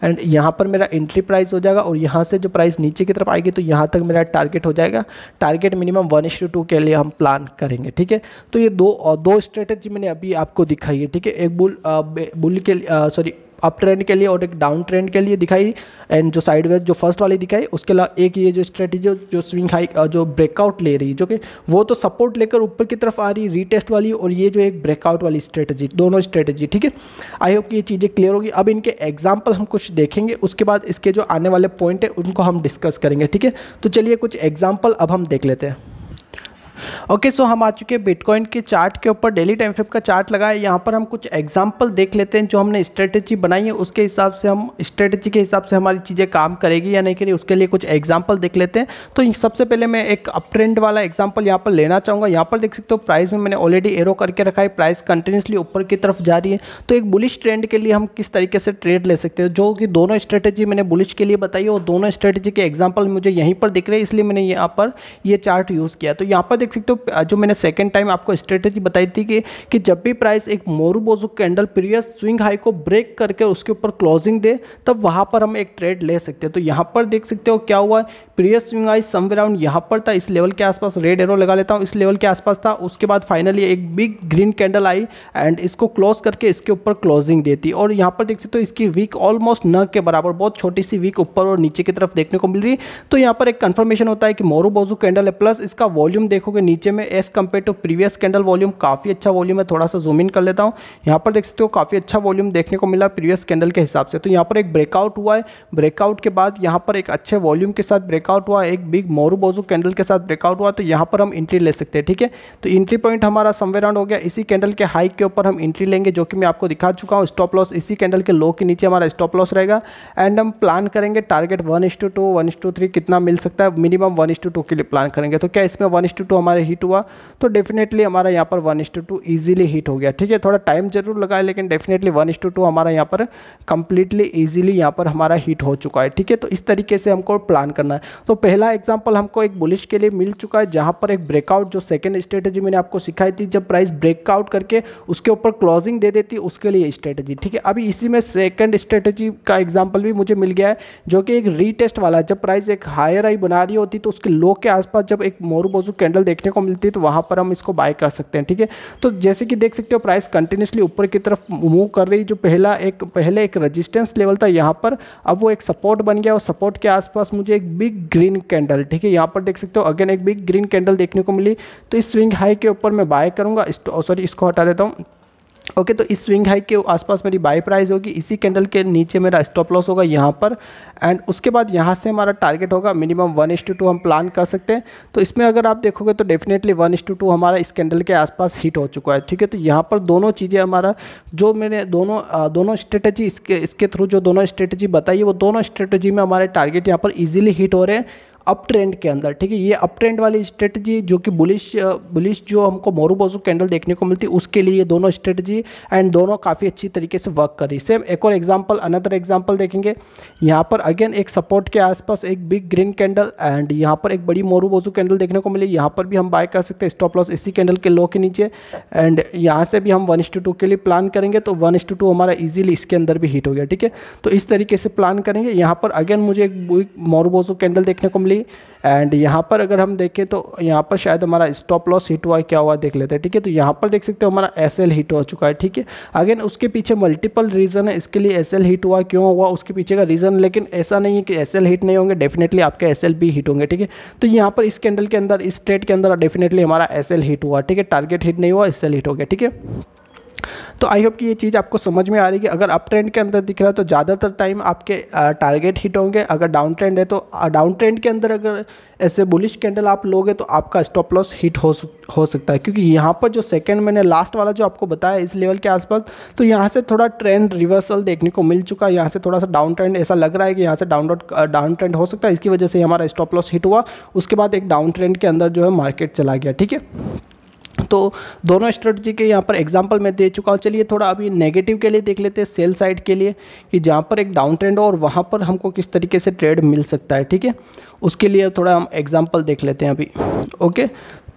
एंड यहाँ पर मेरा एंट्री प्राइस हो जाएगा और यहाँ से जो प्राइस नीचे की तरफ आएगी तो यहाँ तक मेरा टारगेट हो जाएगा टारगेट मिनिमम वन टू के लिए हम प्लान करेंगे ठीक है तो ये दो दो स्ट्रेटेजी मैंने अभी आपको दिखाई है ठीक है एक बुल बुल के सॉरी अप ट्रेंड के लिए और एक डाउन ट्रेंड के लिए दिखाई एंड जो साइडवेज जो फर्स्ट वाली दिखाई उसके अलावा एक ये जो स्ट्रेटेजी जो स्विंग हाई जो ब्रेकआउट ले रही जो कि वो तो सपोर्ट लेकर ऊपर की तरफ आ रही रीटेस्ट वाली और ये जो एक ब्रेकआउट वाली स्ट्रेटेजी दोनों स्ट्रेटेजी ठीक है आई होप ये चीज़ें क्लियर होगी अब इनके एग्जाम्पल हम कुछ देखेंगे उसके बाद इसके जो आने वाले पॉइंट है उनको हम डिस्कस करेंगे ठीक है तो चलिए कुछ एग्जाम्पल अब हम देख लेते हैं ओके सो हम आ चुके हैं बिटकॉइन के चार्ट के ऊपर डेली टाइम फ्रेम का चार्ट लगाए यहाँ पर हम कुछ एग्जांपल देख लेते हैं जो हमने स्ट्रेटेजी बनाई है उसके हिसाब से हम स्ट्रेटेजी के हिसाब से हमारी चीज़ें काम करेगी या नहीं करेगी उसके लिए कुछ एग्जाम्पल देख लेते हैं तो सबसे पहले मैं एक अप ट्रेंड वाला एग्जाम्पल यहाँ पर लेना चाहूँगा यहाँ पर देख सकते हो प्राइस में मैंने ऑलरेडी एरो करके रखा है प्राइस कंटिन्यूसली ऊपर की तरफ जा रही है तो एक बुलिश ट्रेंड के लिए हम किस तरीके से ट्रेड ले सकते हैं जो कि दोनों स्ट्रेटेजी मैंने बुलिश के लिए बताई और दोनों स्ट्रेटेजी के एग्जाम्पल मुझे यहीं पर दिख रहे हैं इसलिए मैंने यहाँ पर ये चार्ट यूज़ किया तो यहाँ पर देख सकते हो जो मैंने सेकेंड टाइम आपको स्ट्रेटेजी बताई थी कि, कि जब भी प्राइस एक मोरू बोजू कैंडल प्रीवियस स्विंग हाई को ब्रेक करके उसके ऊपर क्लोजिंग दे तब वहाँ पर हम एक ट्रेड ले सकते हैं तो यहाँ पर देख सकते हो क्या हुआ प्रीवियस स्विंग आई समवेयर अराउंड यहाँ पर था इस लेवल के आसपास रेड एरो लगा लेता हूँ इस लेवल के आसपास था उसके बाद फाइनली एक बिग ग्रीन कैंडल आई एंड इसको क्लोज करके इसके ऊपर क्लोजिंग देती और यहाँ पर देख सकते हो इसकी वीक ऑलमोस्ट न के बराबर बहुत छोटी सी वीक ऊपर और नीचे की तरफ देखने को मिल रही तो यहाँ पर एक कन्फर्मेशन होता है कि मोरू बोजू कैंडल है प्लस इसका वॉल्यूम देखोगे नीचे में as compare to previous candle volume काफ़ी अच्छा वॉल्यूम है थोड़ा सा जूम इन कर लेता हूँ यहाँ पर देख सकते हो काफ़ी अच्छा वॉल्यूम देखने को मिला प्रीवियस कैंडल के हिसाब से तो यहाँ पर एक ब्रेकआउट हुआ है ब्रेकआउट के बाद यहाँ पर एक अच्छे वॉल्यूम के साथ ब्रेक ब्रेकआउट हुआ एक बिग मोरू बोजू कैंडल के साथ ब्रेकआउट हुआ तो यहाँ पर हम एंट्री ले सकते हैं ठीक है तो इंट्री पॉइंट हमारा समवेयर हो गया इसी कैंडल के हाई के ऊपर हम एंट्री लेंगे जो कि मैं आपको दिखा चुका हूँ स्टॉप लॉस इसी कैंडल के लो के नीचे हमारा स्टॉप लॉस रहेगा एंड हम प्लान करेंगे target one is to two one is to three कितना मिल सकता है minimum one is to two के लिए प्लान करेंगे तो क्या इसमें वन इस टू टू हमारे हिट हुआ तो डेफिनेटली हमारा यहाँ पर one is to to easily hit हो गया ठीक है थोड़ा टाइम जरूर लगा है लेकिन definitely one is to two हमारा यहाँ पर कंप्लीटली ईजिली यहाँ पर हमारा हिट हो चुका है ठीक है तो इस तरीके से हमको प्लान करना है तो पहला एग्जाम्पल हमको एक बुलिश के लिए मिल चुका है जहाँ पर एक ब्रेकआउट जो सेकेंड स्ट्रेटेजी मैंने आपको सिखाई थी जब प्राइस ब्रेकआउट करके उसके ऊपर क्लोजिंग दे देती उसके लिए स्ट्रेटेजी ठीक है अभी इसी में सेकेंड स्ट्रेटेजी का एग्जाम्पल भी मुझे मिल गया है जो कि एक रीटेस्ट वाला जब प्राइस एक हायर आई बना रही होती तो उसके लो के आसपास जब एक मोरू बोजू कैंडल देखने को मिलती है तो वहाँ पर हम इसको बाय कर सकते हैं ठीक है तो जैसे कि देख सकते हो प्राइस कंटिन्यूसली ऊपर की तरफ मूव कर रही जो पहला एक पहले एक रजिस्टेंस लेवल था यहाँ पर अब वो एक सपोर्ट बन गया और सपोर्ट के आसपास मुझे एक बिग ग्रीन कैंडल ठीक है यहाँ पर देख सकते हो अगेन एक बिग ग्रीन कैंडल देखने को मिली तो इस स्विंग हाई के ऊपर मैं बाय करूँगा इस तो, सॉरी इसको हटा देता हूँ ओके okay, तो इस स्विंग हाई के आसपास मेरी बाई प्राइस होगी इसी कैंडल के नीचे मेरा स्टॉप लॉस होगा यहाँ पर एंड उसके बाद यहाँ से हमारा टारगेट होगा मिनिमम वन एस टू हम प्लान कर सकते हैं तो इसमें अगर आप देखोगे तो डेफिनेटली वन एस टू हमारा इस कैंडल के आसपास हिट हो चुका है ठीक है तो यहाँ पर दोनों चीज़ें हमारा जो मैंने दोनों दोनों स्ट्रेटजी इसके इसके थ्रू जो दोनों स्ट्रेटेजी बताई है वो दोनों स्ट्रेटजी में हमारे टारगेट यहाँ पर ईजिली हिट हो रहे हैं अप ट्रेंड के अंदर ठीक है ये अप ट्रेंड वाली स्ट्रेटजी जो कि बुलिश बुलिश जो हमको बोजू कैंडल देखने को मिलती है उसके लिए ये दोनों स्ट्रेटजी एंड दोनों काफ़ी अच्छी तरीके से वर्क करी सेम एक और एग्जाम्पल अनदर एग्जाम्पल देखेंगे यहाँ पर अगेन एक सपोर्ट के आसपास एक बिग ग्रीन कैंडल एंड यहाँ पर एक बड़ी बोजू कैंडल देखने को मिली यहाँ पर भी हम बाय कर सकते हैं स्टॉप लॉस इसी कैंडल के लो के नीचे एंड यहाँ से भी हम वन के लिए प्लान करेंगे तो वन हमारा ईजिली इसके अंदर भी हिट हो गया ठीक है तो इस तरीके से प्लान करेंगे यहाँ पर अगेन मुझे एक बोजू कैंडल देखने को मिली सिंपली एंड यहाँ पर अगर हम देखें तो यहाँ पर शायद हमारा स्टॉप लॉस हिट हुआ क्या हुआ देख लेते हैं ठीक है तो यहाँ पर देख सकते हो हमारा एस हिट हो चुका है ठीक है अगेन उसके पीछे मल्टीपल रीज़न है इसके लिए एस हिट हुआ क्यों हुआ उसके पीछे का रीज़न लेकिन ऐसा नहीं है कि एस हिट नहीं होंगे डेफिनेटली आपके एस भी हिट होंगे ठीक है तो यहाँ पर इस कैंडल के अंदर इस ट्रेड के अंदर डेफिनेटली हमारा एस हिट हुआ ठीक है टारगेट हिट नहीं हुआ एस हिट हो गया ठीक है तो आई होप कि ये चीज़ आपको समझ में आ रही है अगर अप ट्रेंड के अंदर दिख रहा है तो ज़्यादातर टाइम आपके टारगेट हिट होंगे अगर डाउन ट्रेंड है तो डाउन ट्रेंड के अंदर अगर ऐसे बुलिश कैंडल आप लोगे तो आपका स्टॉप लॉस हिट हो हो सकता है क्योंकि यहाँ पर जो सेकेंड मैंने लास्ट वाला जो आपको बताया इस लेवल के आसपास तो यहाँ से थोड़ा ट्रेंड रिवर्सल देखने को मिल चुका है यहाँ से थोड़ा सा डाउन ट्रेंड ऐसा लग रहा है कि यहाँ से डाउन डाउन ट्रेंड हो सकता है इसकी वजह से हमारा स्टॉप लॉस हिट हुआ उसके बाद एक डाउन ट्रेंड के अंदर जो है मार्केट चला गया ठीक है तो दोनों स्ट्रेटजी के यहाँ पर एग्जांपल मैं दे चुका हूँ चलिए थोड़ा अभी नेगेटिव के लिए देख लेते हैं सेल साइड के लिए कि जहाँ पर एक डाउन ट्रेंड हो और वहाँ पर हमको किस तरीके से ट्रेड मिल सकता है ठीक है उसके लिए थोड़ा हम एग्जांपल देख लेते हैं अभी ओके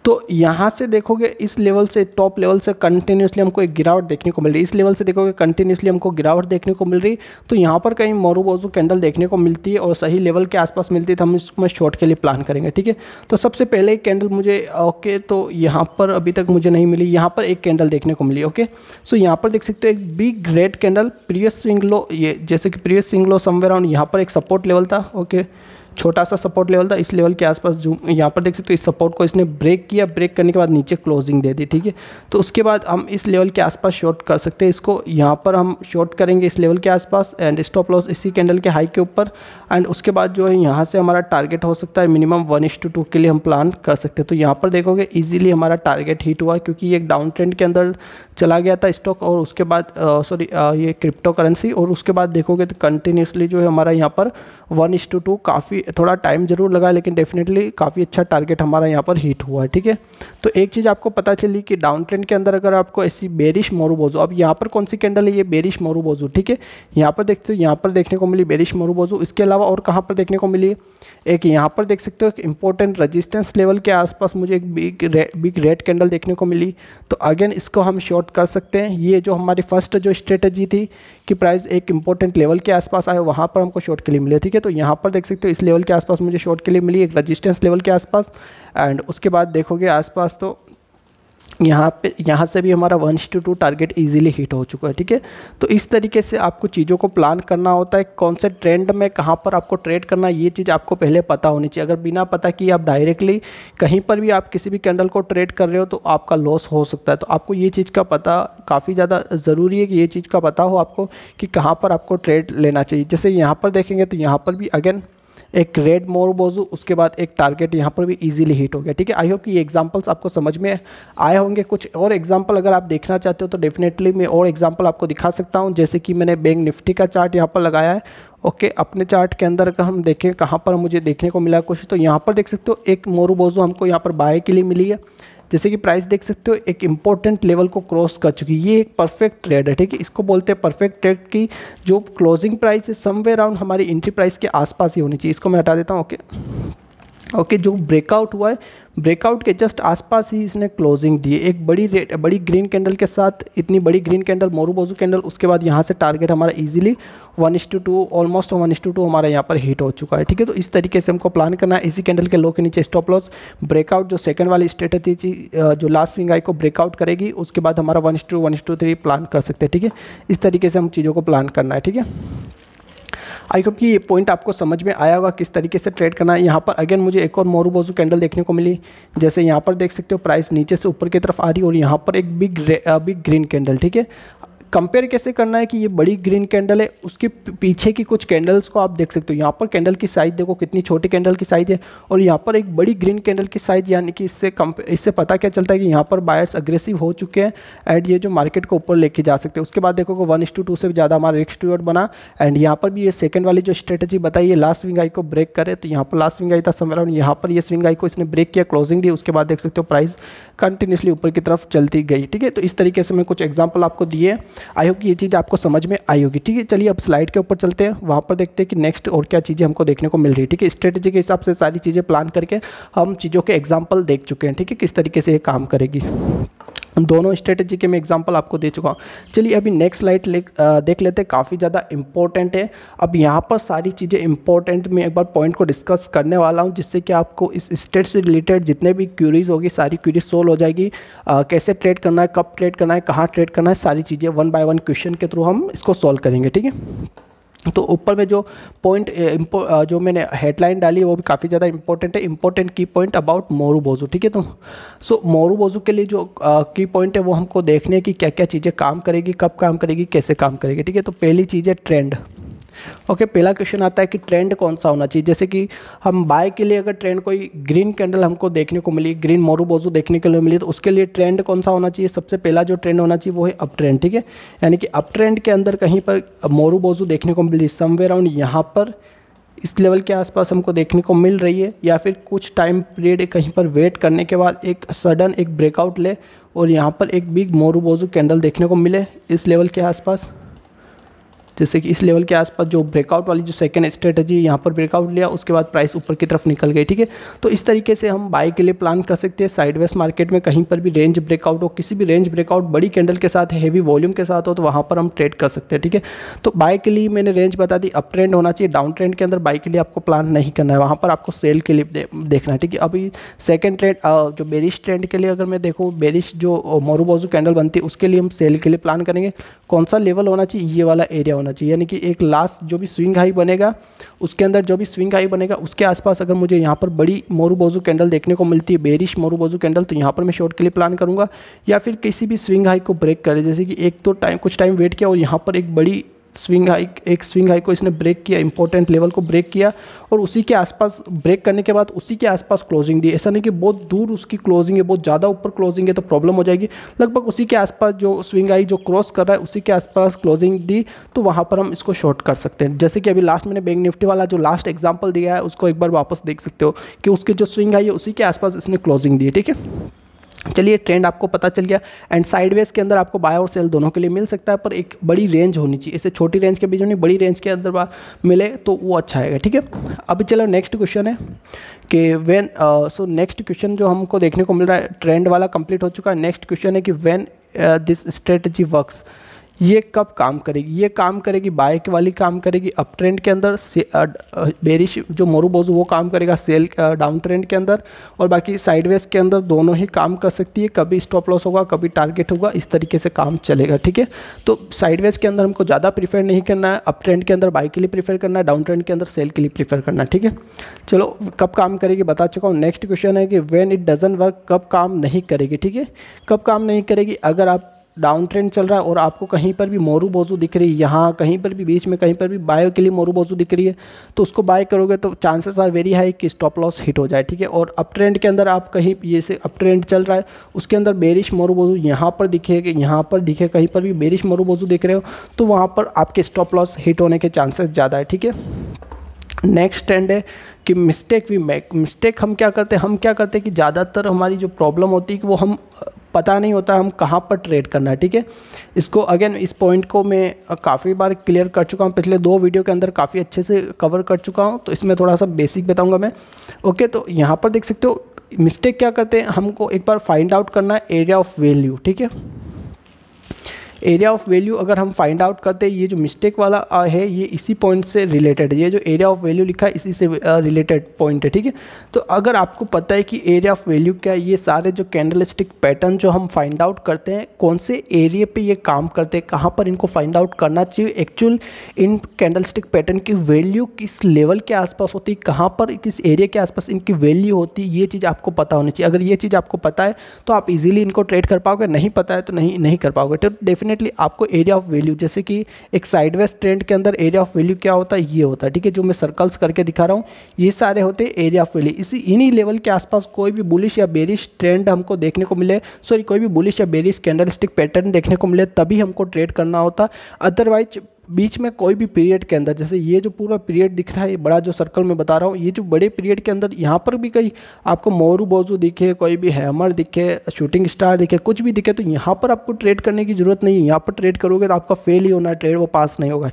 तो यहाँ से देखोगे इस लेवल से टॉप लेवल से कंटिन्यूसली हमको एक गिरावट देखने को मिल रही है इस लेवल से देखोगे कंटिन्यूसली हमको गिरावट देखने को मिल रही तो यहाँ पर कहीं मोरू बोजू कैंडल देखने को मिलती है और सही लेवल के आसपास मिलती है तो हम इसमें शॉर्ट के लिए प्लान करेंगे ठीक है तो सबसे पहले एक कैंडल मुझे ओके तो यहाँ पर अभी तक मुझे नहीं मिली यहाँ पर एक कैंडल देखने को मिली ओके सो यहाँ पर देख सकते हो एक big red candle previous swing low ये जैसे कि प्रियस सिंग लो समवेयर यहाँ पर एक सपोर्ट लेवल था ओके छोटा सा सपोर्ट लेवल था इस लेवल के आसपास जूम यहाँ पर देख सकते हो इस सपोर्ट को इसने ब्रेक किया ब्रेक करने के बाद नीचे क्लोजिंग दे दी ठीक है तो उसके बाद हम इस लेवल के आसपास शॉर्ट कर सकते हैं इसको यहाँ पर हम शॉर्ट करेंगे इस लेवल के आसपास एंड स्टॉप लॉस इसी कैंडल के हाई के ऊपर एंड उसके बाद जो है यहाँ से हमारा टारगेट हो सकता है minimum one is to two के लिए हम प्लान कर सकते हैं तो यहाँ पर देखोगे ईजिली हमारा टारगेट हीट हुआ क्योंकि ये एक डाउन ट्रेंड के अंदर चला गया था स्टॉक और उसके बाद सॉरी ये क्रिप्टो करेंसी और उसके बाद देखोगे तो कंटिन्यूसली जो है हमारा यहाँ पर वन इस टू टू काफ़ी थोड़ा टाइम ज़रूर लगा लेकिन डेफिनेटली काफ़ी अच्छा टारगेट हमारा यहाँ पर हिट हुआ है ठीक है तो एक चीज़ आपको पता चली कि डाउन ट्रेंड के अंदर अगर आपको ऐसी बेरिश मोरू बोजू अब यहाँ पर कौन सी कैंडल है ये बेरिश मोरू बोजू ठीक है यहाँ पर देखते हो यहाँ पर देखने को मिली बेरिश मोरू बोजू इसके अलावा और कहाँ पर देखने को मिली एक यहाँ पर देख सकते हो एक इंपॉर्टेंट रजिस्टेंस लेवल के आसपास मुझे एक बिग बिग रेड कैंडल देखने को मिली तो अगेन इसको हम शॉर्ट कर सकते हैं ये जो हमारी फर्स्ट जो स्ट्रेटजी थी की प्राइस एक इंपॉर्टेंट लेवल के आसपास आए वहाँ पर हमको शॉर्ट के लिए मिले ठीक है तो यहाँ पर देख सकते हो इस लेवल के आसपास मुझे शॉर्ट के लिए मिली एक रजिस्टेंस लेवल के आसपास एंड उसके बाद देखोगे आसपास तो यहाँ पे यहाँ से भी हमारा one to two target easily hit हो चुका है ठीक है तो इस तरीके से आपको चीज़ों को प्लान करना होता है कौन से ट्रेंड में कहाँ पर आपको ट्रेड करना है ये चीज़ आपको पहले पता होनी चाहिए अगर बिना पता कि आप डायरेक्टली कहीं पर भी आप किसी भी कैंडल को ट्रेड कर रहे हो तो आपका लॉस हो सकता है तो आपको ये चीज़ का पता काफ़ी ज़्यादा ज़रूरी है कि ये चीज़ का पता हो आपको कि कहाँ पर आपको ट्रेड लेना चाहिए जैसे यहाँ पर देखेंगे तो यहाँ पर भी अगेन एक रेड बोजू उसके बाद एक टारगेट यहाँ पर भी ईजिली हिट हो गया ठीक है आई होप कि ये एग्जाम्पल्स आपको समझ में आए होंगे कुछ और एग्जाम्पल अगर आप देखना चाहते हो तो डेफिनेटली मैं और एग्जाम्पल आपको दिखा सकता हूँ जैसे कि मैंने बैंक निफ्टी का चार्ट यहाँ पर लगाया है ओके okay, अपने चार्ट के अंदर अगर हम देखें कहाँ पर मुझे देखने को मिला कुछ तो यहाँ पर देख सकते हो एक मोरू बोजू हमको यहाँ पर बाय के लिए मिली है जैसे कि प्राइस देख सकते हो एक इंपॉर्टेंट लेवल को क्रॉस कर चुकी है ये एक परफेक्ट ट्रेड है ठीक है इसको बोलते हैं परफेक्ट ट्रेड की जो क्लोजिंग प्राइस है समवे अराउंड हमारी एंट्री प्राइस के आसपास ही होनी चाहिए इसको मैं हटा देता हूँ ओके ओके जो ब्रेकआउट हुआ है ब्रेकआउट के जस्ट आसपास ही इसने क्लोजिंग दी एक बड़ी रेट बड़ी ग्रीन कैंडल के साथ इतनी बड़ी ग्रीन कैंडल मोरूबोजू कैंडल उसके बाद यहाँ से टारगेट हमारा easily one is to two almost one is to two हमारा यहाँ पर हिट हो चुका है ठीक है तो इस तरीके से हमको प्लान करना है इसी कैंडल के लो के नीचे स्टॉप लॉस ब्रेकआउट जो सेकंड वाली स्ट्रेटजी जो लास्ट स्विंग आई को ब्रेकआउट करेगी उसके बाद हमारा one is two one is to three plan कर सकते हैं ठीक है इस तरीके से हम चीज़ों को प्लान करना है ठीक है आई होप कि ये पॉइंट आपको समझ में आया होगा किस तरीके से ट्रेड करना है यहाँ पर अगेन मुझे एक और मोरू बोजू कैंडल देखने को मिली जैसे यहाँ पर देख सकते हो प्राइस नीचे से ऊपर की तरफ आ रही और यहाँ पर एक बिग बिग ग्रीन कैंडल ठीक है कंपेयर कैसे करना है कि ये बड़ी ग्रीन कैंडल है उसके पीछे की कुछ कैंडल्स को आप देख सकते हो यहाँ पर कैंडल की साइज़ देखो कितनी छोटी कैंडल की साइज़ है और यहाँ पर एक बड़ी ग्रीन कैंडल की साइज़ यानी कि इससे इससे पता क्या चलता है कि यहाँ पर बायर्स अग्रेसिव हो चुके हैं एंड ये जो मार्केट को ऊपर लेके जा सकते हैं उसके बाद देखो वन इस टू टू से ज़्यादा हमारा रिक्स टू बना एंड यहाँ पर भी ये सेकंड वाली जो स्ट्रेटेजी बताई है लास्ट स्विंग आई को ब्रेक करे तो यहाँ पर लास्ट स्विंग आई था समय राउंड यहाँ पर ये स्विंग आई को इसने ब्रेक किया क्लोजिंग दी उसके बाद देख सकते हो प्राइस कंटिन्यूसली ऊपर की तरफ चलती गई ठीक है तो इस तरीके से मैं कुछ एग्जाम्पल आपको दिए आई होप ये चीज़ आपको समझ में आई होगी ठीक है चलिए अब स्लाइड के ऊपर चलते हैं वहाँ पर देखते हैं कि नेक्स्ट और क्या चीज़ें हमको देखने को मिल रही है ठीक है स्ट्रेटेजी के हिसाब से सारी चीज़ें प्लान करके हम चीज़ों के एग्जाम्पल देख चुके हैं ठीक है किस तरीके से ये काम करेगी दोनों स्ट्रेटेजी के मैं एग्जांपल आपको दे चुका हूँ चलिए अभी नेक्स्ट स्लाइड ले देख लेते हैं काफ़ी ज़्यादा इंपॉर्टेंट है अब यहाँ पर सारी चीज़ें इंपॉर्टेंट मैं एक बार पॉइंट को डिस्कस करने वाला हूँ जिससे कि आपको इस स्टेट से रिलेटेड जितने भी क्यूरीज होगी सारी क्यूरीज सोल्व हो जाएगी आ, कैसे ट्रेड करना है कब ट्रेड करना है कहाँ ट्रेड करना है सारी चीज़ें वन बाय वन क्वेश्चन के थ्रू हम इसको सोल्व करेंगे ठीक है तो ऊपर में जो पॉइंट जो मैंने हेडलाइन डाली वो भी काफ़ी ज़्यादा इंपॉर्टेंट है इंपॉर्टेंट की पॉइंट अबाउट मोरू बोजू ठीक है तो सो मोरू बोजू के लिए जो की पॉइंट है वो हमको देखने की क्या क्या चीज़ें काम करेगी कब काम करेगी कैसे काम करेगी ठीक है तो पहली चीज़ है ट्रेंड ओके पहला क्वेश्चन आता है कि ट्रेंड कौन सा होना चाहिए जैसे कि हम बाय के लिए अगर ट्रेंड कोई ग्रीन कैंडल हमको देखने को मिली ग्रीन मोरू बोजू देखने के लिए मिली तो उसके लिए ट्रेंड कौन सा होना चाहिए सबसे पहला जो ट्रेंड होना चाहिए वो है अप ट्रेंड ठीक है यानी कि अप ट्रेंड के अंदर कहीं पर मोरू बोजू देखने को मिली समवेयर अराउंड यहाँ पर इस लेवल के आसपास हमको देखने को मिल रही है या फिर कुछ टाइम पीरियड कहीं पर वेट करने के बाद एक सडन एक ब्रेकआउट ले और यहाँ पर एक बिग मोरू बोजू कैंडल देखने को मिले इस लेवल के आसपास जैसे कि इस लेवल के आसपास जो ब्रेकआउट वाली जो सेकेंड स्ट्रेटजी यहाँ पर ब्रेकआउट लिया उसके बाद प्राइस ऊपर की तरफ निकल गई ठीक है तो इस तरीके से हम बाय के लिए प्लान कर सकते हैं साइडवेस्ट मार्केट में कहीं पर भी रेंज ब्रेकआउट हो किसी भी रेंज ब्रेकआउट बड़ी कैंडल के साथ हैवी वॉल्यूम के साथ हो तो वहाँ पर हम ट्रेड कर सकते हैं ठीक है तो बाय के लिए मैंने रेंज बता दी अप ट्रेंड होना चाहिए डाउन ट्रेंड के अंदर बाई के लिए आपको प्लान नहीं करना है वहाँ पर आपको सेल के लिए देखना है ठीक है अभी सेकेंड ट्रेंड जो बेरिश ट्रेंड के लिए अगर मैं देखूँ बेरिश जो बाजू कैंडल बनती है उसके लिए हम सेल के लिए प्लान करेंगे कौन सा लेवल होना चाहिए ये वाला एरिया होना होना चाहिए यानी कि एक लास्ट जो भी स्विंग हाई बनेगा उसके अंदर जो भी स्विंग हाई बनेगा उसके आसपास अगर मुझे यहाँ पर बड़ी मोरूबोजू कैंडल देखने को मिलती है बेरिश मोरूबोजू कैंडल तो यहाँ पर मैं शॉर्ट के लिए प्लान करूँगा या फिर किसी भी स्विंग हाई को ब्रेक करें जैसे कि एक तो टाइम कुछ टाइम वेट किया और यहाँ पर एक बड़ी स्विंग हाई एक स्विंग हाई को इसने ब्रेक किया इंपॉर्टेंट लेवल को ब्रेक किया और उसी के आसपास ब्रेक करने के बाद उसी के आसपास क्लोजिंग दी ऐसा नहीं कि बहुत दूर उसकी क्लोजिंग है बहुत ज़्यादा ऊपर क्लोजिंग है तो प्रॉब्लम हो जाएगी लगभग उसी के आसपास जो स्विंग आई जो क्रॉस कर रहा है उसी के आसपास क्लोजिंग दी तो वहाँ पर हम इसको शॉर्ट कर सकते हैं जैसे कि अभी लास्ट मैंने बैंक निफ्टी वाला जो लास्ट एग्जाम्पल दिया है उसको एक बार वापस देख सकते हो कि उसकी जो स्विंग आई है उसी के आसपास इसने क्लोजिंग दी ठीक है चलिए ट्रेंड आपको पता चल गया एंड साइडवेज के अंदर आपको बाय और सेल दोनों के लिए मिल सकता है पर एक बड़ी रेंज होनी चाहिए इससे छोटी रेंज के बीच में बड़ी रेंज के अंदर मिले तो वो अच्छा आएगा ठीक है अभी चलो नेक्स्ट क्वेश्चन है कि वेन सो नेक्स्ट क्वेश्चन जो हमको देखने को मिल रहा है ट्रेंड वाला कंप्लीट हो चुका है नेक्स्ट क्वेश्चन है कि वेन दिस स्ट्रेटजी वर्क्स ये कब काम करेगी ये काम करेगी बाइक वाली काम करेगी अप ट्रेंड के अंदर बेरिश जो मोरूबोजू वो काम करेगा सेल डाउन ट्रेंड के अंदर और बाकी साइडवेज के अंदर दोनों ही काम कर सकती है कभी स्टॉप लॉस होगा कभी टारगेट होगा इस तरीके से काम चलेगा ठीक है तो साइडवेज के अंदर हमको ज़्यादा प्रीफर नहीं करना है अप ट्रेंड के अंदर बाइक के लिए प्रीफर करना है डाउन ट्रेंड के अंदर सेल के लिए प्रीफर करना है ठीक है चलो कब काम करेगी बता चुका हूँ नेक्स्ट क्वेश्चन है कि वेन इट डजन वर्क कब काम नहीं करेगी ठीक है कब काम नहीं करेगी अगर आप डाउन ट्रेंड चल रहा है और आपको कहीं पर भी मोरू बोजू दिख रही है यहाँ कहीं पर भी बीच में कहीं पर भी बाय के लिए मोरू बोजू दिख रही है तो उसको बाय करोगे तो चांसेस आर वेरी हाई कि स्टॉप लॉस हिट हो जाए ठीक है और अप ट्रेंड के अंदर आप कहीं जैसे अप ट्रेंड चल रहा है उसके अंदर बेरिश मोरू बोजू यहाँ पर दिखे यहाँ पर दिखे कहीं पर भी बेरिश मोरू बोजू दिख रहे हो तो वहाँ पर आपके स्टॉप लॉस हिट होने के चांसेस ज़्यादा है ठीक है नेक्स्ट ट्रेंड है कि मिस्टेक वी मेक मिस्टेक हम क्या करते हैं हम क्या करते हैं कि ज़्यादातर हमारी जो प्रॉब्लम होती है कि वो हम पता नहीं होता हम कहाँ पर ट्रेड करना है ठीक है इसको अगेन इस पॉइंट को मैं काफ़ी बार क्लियर कर चुका हूँ पिछले दो वीडियो के अंदर काफ़ी अच्छे से कवर कर चुका हूँ तो इसमें थोड़ा सा बेसिक बताऊँगा मैं ओके तो यहाँ पर देख सकते हो मिस्टेक क्या करते हैं हमको एक बार फाइंड आउट करना है एरिया ऑफ वैल्यू ठीक है एरिया ऑफ वैल्यू अगर हम फाइंड आउट करते हैं ये जो मिस्टेक वाला है ये इसी पॉइंट से रिलेटेड है ये जो एरिया ऑफ वैल्यू लिखा है इसी से रिलेटेड पॉइंट है ठीक है तो अगर आपको पता है कि एरिया ऑफ वैल्यू क्या है ये सारे जो कैंडलिस्टिक पैटर्न जो हम फाइंड आउट करते हैं कौन से एरिए पर ये काम करते हैं कहाँ पर इनको फाइंड आउट करना चाहिए एक्चुअल इन कैंडलस्टिक पैटर्न की वैल्यू किस लेवल के आसपास होती है कहाँ पर किस एरिया के आसपास इनकी वैल्यू होती है ये चीज़ आपको पता होनी चाहिए अगर ये चीज़ आपको पता है तो आप इजीली इनको ट्रेड कर पाओगे नहीं पता है तो नहीं नहीं कर पाओगे तो डेफिनेट डेफिनेटली आपको एरिया ऑफ वैल्यू जैसे कि एक साइडवेज ट्रेंड के अंदर एरिया ऑफ वैल्यू क्या होता है ये होता है ठीक है जो मैं सर्कल्स करके दिखा रहा हूँ ये सारे होते हैं एरिया ऑफ वैल्यू इसी इन्हीं लेवल के आसपास कोई भी बुलिश या बेरिश ट्रेंड हमको देखने को मिले सॉरी कोई भी बुलिश या बेरिश कैंडल पैटर्न देखने को मिले तभी हमको ट्रेड करना होता अदरवाइज बीच में कोई भी पीरियड के अंदर जैसे ये जो पूरा पीरियड दिख रहा है बड़ा जो सर्कल में बता रहा हूँ ये जो बड़े पीरियड के अंदर यहाँ पर भी कई आपको मोरू बोजू दिखे कोई भी हैमर दिखे शूटिंग स्टार दिखे कुछ भी दिखे तो यहाँ पर आपको ट्रेड करने की ज़रूरत नहीं है यहाँ पर ट्रेड करोगे तो आपका फेल ही होना ट्रेड वो पास नहीं होगा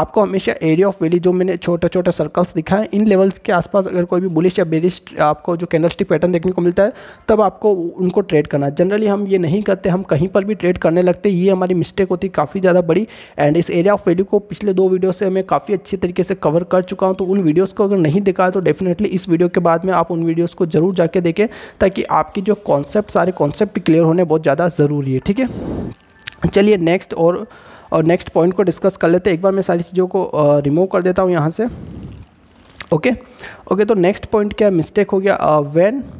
आपको हमेशा एरिया ऑफ वैली जो मैंने छोटे छोटे सर्कल्स दिखा है इन लेवल्स के आसपास अगर कोई भी बुलिश या बेरिश आपको जो कैंडलस्टिक पैटर्न देखने को मिलता है तब आपको उनको ट्रेड करना जनरली हम ये नहीं करते हम कहीं पर भी ट्रेड करने लगते ये हमारी मिस्टेक होती काफ़ी ज़्यादा बड़ी एंड इस एरिया ऑफ ऑलरेडी को पिछले दो वीडियो से मैं काफ़ी अच्छी तरीके से कवर कर चुका हूँ तो उन वीडियोस को अगर नहीं देखा है तो डेफिनेटली इस वीडियो के बाद में आप उन वीडियोज़ को जरूर जाके देखें ताकि आपकी जो कॉन्सेप्ट सारे कॉन्सेप्ट क्लियर होने बहुत ज़्यादा ज़रूरी है ठीक है चलिए नेक्स्ट और और नेक्स्ट पॉइंट को डिस्कस कर लेते हैं एक बार मैं सारी चीज़ों को रिमूव कर देता हूँ यहाँ से ओके ओके तो नेक्स्ट पॉइंट क्या मिस्टेक हो गया uh,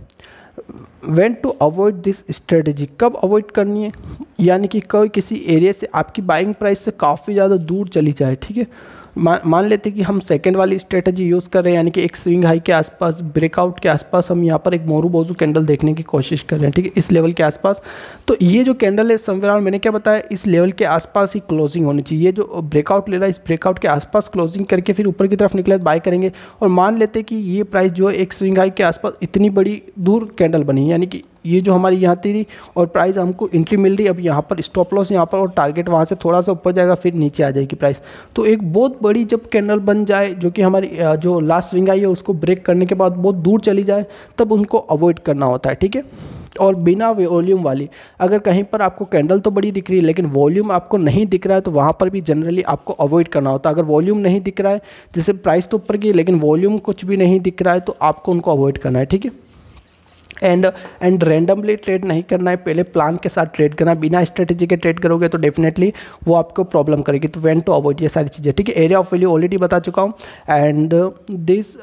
when to avoid this strategy कब अवॉइड करनी है यानी कि कोई किसी एरिया से आपकी बाइंग प्राइस से काफ़ी ज़्यादा दूर चली जाए ठीक है मा, मान लेते कि हम सेकेंड वाली स्ट्रेटजी यूज़ कर रहे हैं यानी कि एक स्विंग हाई के आसपास ब्रेकआउट के आसपास हम यहाँ पर एक मोरू बोजू कैंडल देखने की कोशिश कर रहे हैं ठीक है इस लेवल के आसपास तो ये जो कैंडल है समवेराउंड मैंने क्या बताया इस लेवल के आसपास ही क्लोजिंग होनी चाहिए ये जो ब्रेकआउट ले रहा है इस ब्रेकआउट के आसपास क्लोजिंग करके फिर ऊपर की तरफ निकले बाय करेंगे और मान लेते कि ये प्राइस जो है एक स्विंग हाई के आसपास इतनी बड़ी दूर कैंडल बनी यानी कि ये जो हमारी यहाँ थी थी और प्राइस हमको एंट्री मिल रही अब यहाँ पर स्टॉप लॉस यहाँ पर और टारगेट वहाँ से थोड़ा सा ऊपर जाएगा फिर नीचे आ जाएगी प्राइस तो एक बहुत बड़ी जब कैंडल बन जाए जो कि हमारी जो लास्ट स्विंग आई है उसको ब्रेक करने के बाद बहुत दूर चली जाए तब उनको अवॉइड करना होता है ठीक है और बिना वॉल्यूम वाली अगर कहीं पर आपको कैंडल तो बड़ी दिख रही है लेकिन वॉल्यूम आपको नहीं दिख रहा है तो वहाँ पर भी जनरली आपको अवॉइड करना होता है अगर वॉल्यूम नहीं दिख रहा है जैसे प्राइस तो ऊपर की लेकिन वॉल्यूम कुछ भी नहीं दिख रहा है तो आपको उनको अवॉइड करना है ठीक है एंड एंड रैंडमली ट्रेड नहीं करना है पहले प्लान के साथ ट्रेड करना बिना स्ट्रेटेजी के ट्रेड करोगे तो डेफिनेटली वो आपको प्रॉब्लम करेगी तो वैन टू अवॉइड ये सारी चीज़ें ठीक है एरिया ऑफ वैल्यू ऑलरेडी बता चुका हूँ and this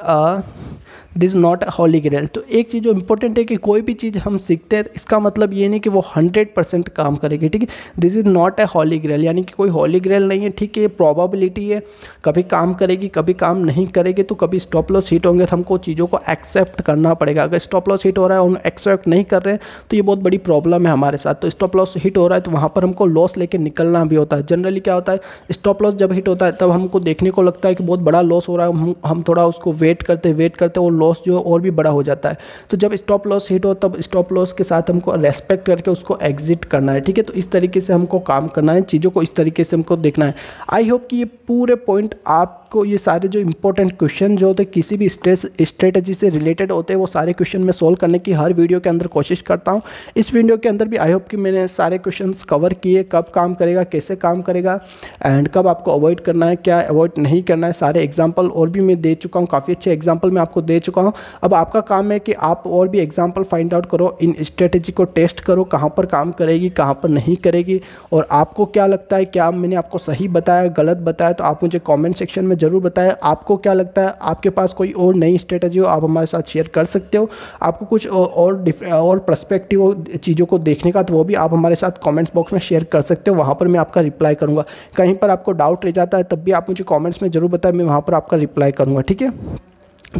this not holy grail तो एक चीज़ जो इंपॉर्टेंट है कि कोई भी चीज़ हम सीखते हैं इसका मतलब ये नहीं कि वो हंड्रेड परसेंट काम करेगी ठीक है this is not a holy grail यानी कि कोई हॉली ग्रेल नहीं है ठीक है ये प्रॉबाबिलिटी है कभी काम करेगी कभी काम नहीं करेगी तो कभी स्टॉप लॉस हिट होंगे तो हमको चीज़ों को एक्सेप्ट करना पड़ेगा अगर स्टॉप लॉस हिट हो रहा है हम एक्सेप्ट नहीं कर रहे हैं तो ये बहुत बड़ी प्रॉब्लम है हमारे साथ तो स्टॉप लॉस हिट हो रहा है तो वहाँ पर हमको लॉस लेके निकलना भी होता है जनरली क्या होता है स्टॉप लॉस जब हिट होता है तब हमको देखने को लगता है कि बहुत बड़ा लॉस हो रहा है हम हम थोड़ा उसको वेट करते वेट करते वो लॉस जो और भी बड़ा हो जाता है तो जब स्टॉप लॉस हिट हो तब स्टॉप लॉस के साथ हमको रेस्पेक्ट करके उसको एग्जिट करना है ठीक है तो इस तरीके से हमको काम करना है चीज़ों को इस तरीके से हमको देखना है आई होप कि ये पूरे पॉइंट आप आपको ये सारे जो इंपॉर्टेंट क्वेश्चन जो होते किसी भी स्ट्रेस स्ट्रेटजी से रिलेटेड होते हैं वो सारे क्वेश्चन मैं सोल्व करने की हर वीडियो के अंदर कोशिश करता हूँ इस वीडियो के अंदर भी आई होप कि मैंने सारे क्वेश्चन कवर किए कब काम करेगा कैसे काम करेगा एंड कब आपको अवॉइड करना है क्या अवॉइड नहीं करना है सारे एग्जाम्पल और भी मैं दे चुका हूँ काफ़ी अच्छे एग्जाम्पल मैं आपको दे चुका हूँ अब आपका काम है कि आप और भी एग्जाम्पल फाइंड आउट करो इन स्ट्रेटेजी को टेस्ट करो कहाँ पर काम करेगी कहाँ पर नहीं करेगी और आपको क्या लगता है क्या मैंने आपको सही बताया गलत बताया तो आप मुझे कॉमेंट सेक्शन में ज़रूर बताएं आपको क्या लगता है आपके पास कोई और नई स्ट्रेटजी हो आप हमारे साथ शेयर कर सकते हो आपको कुछ और और प्रस्पेक्टिव चीज़ों को देखने का तो वो भी आप हमारे साथ कॉमेंट्स बॉक्स में शेयर कर सकते हो वहाँ पर मैं आपका रिप्लाई करूँगा कहीं पर आपको डाउट ले जाता है तब भी आप मुझे कॉमेंट्स में ज़रूर बताएं मैं वहाँ पर आपका रिप्लाई करूँगा ठीक है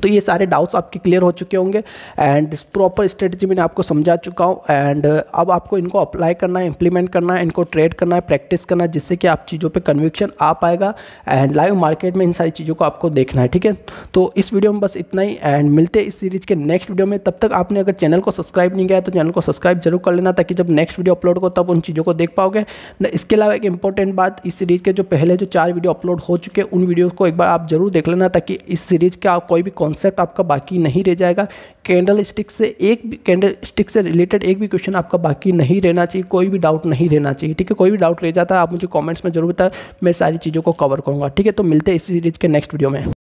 तो ये सारे डाउट्स आपके क्लियर हो चुके होंगे एंड प्रॉपर स्ट्रेटजी मैंने आपको समझा चुका हूँ एंड uh, अब आपको इनको अप्लाई करना है इंप्लीमेंट करना है इनको ट्रेड करना है प्रैक्टिस करना है जिससे कि आप चीज़ों पे कन्विक्शन आ पाएगा एंड लाइव मार्केट में इन सारी चीज़ों को आपको देखना है ठीक है तो इस वीडियो में बस इतना ही एंड मिलते इस सीरीज़ के नेक्स्ट वीडियो में तब तक आपने अगर चैनल को सब्सक्राइब नहीं किया तो चैनल को सब्सक्राइब जरूर कर लेना ताकि जब नेक्स्ट वीडियो अपलोड हो तब उन चीज़ों को देख पाओगे इसके अलावा एक इंपॉर्टेंट बात इस सीरीज़ के जो पहले जो चार वीडियो अपलोड हो चुके हैं उन वीडियोज़ को एक बार आप जरूर देख लेना ताकि इस सीरीज़ का कोई भी कॉन्सेप्ट आपका बाकी नहीं रह जाएगा कैंडल स्टिक से एक भी कैंडल स्टिक से रिलेटेड एक भी क्वेश्चन आपका बाकी नहीं रहना चाहिए कोई भी डाउट नहीं रहना चाहिए ठीक है कोई भी डाउट रह जाता है आप मुझे कॉमेंट्स में जरूर बताएं मैं सारी चीज़ों को कवर करूँगा ठीक है तो मिलते हैं इस सीरीज़ के नेक्स्ट वीडियो में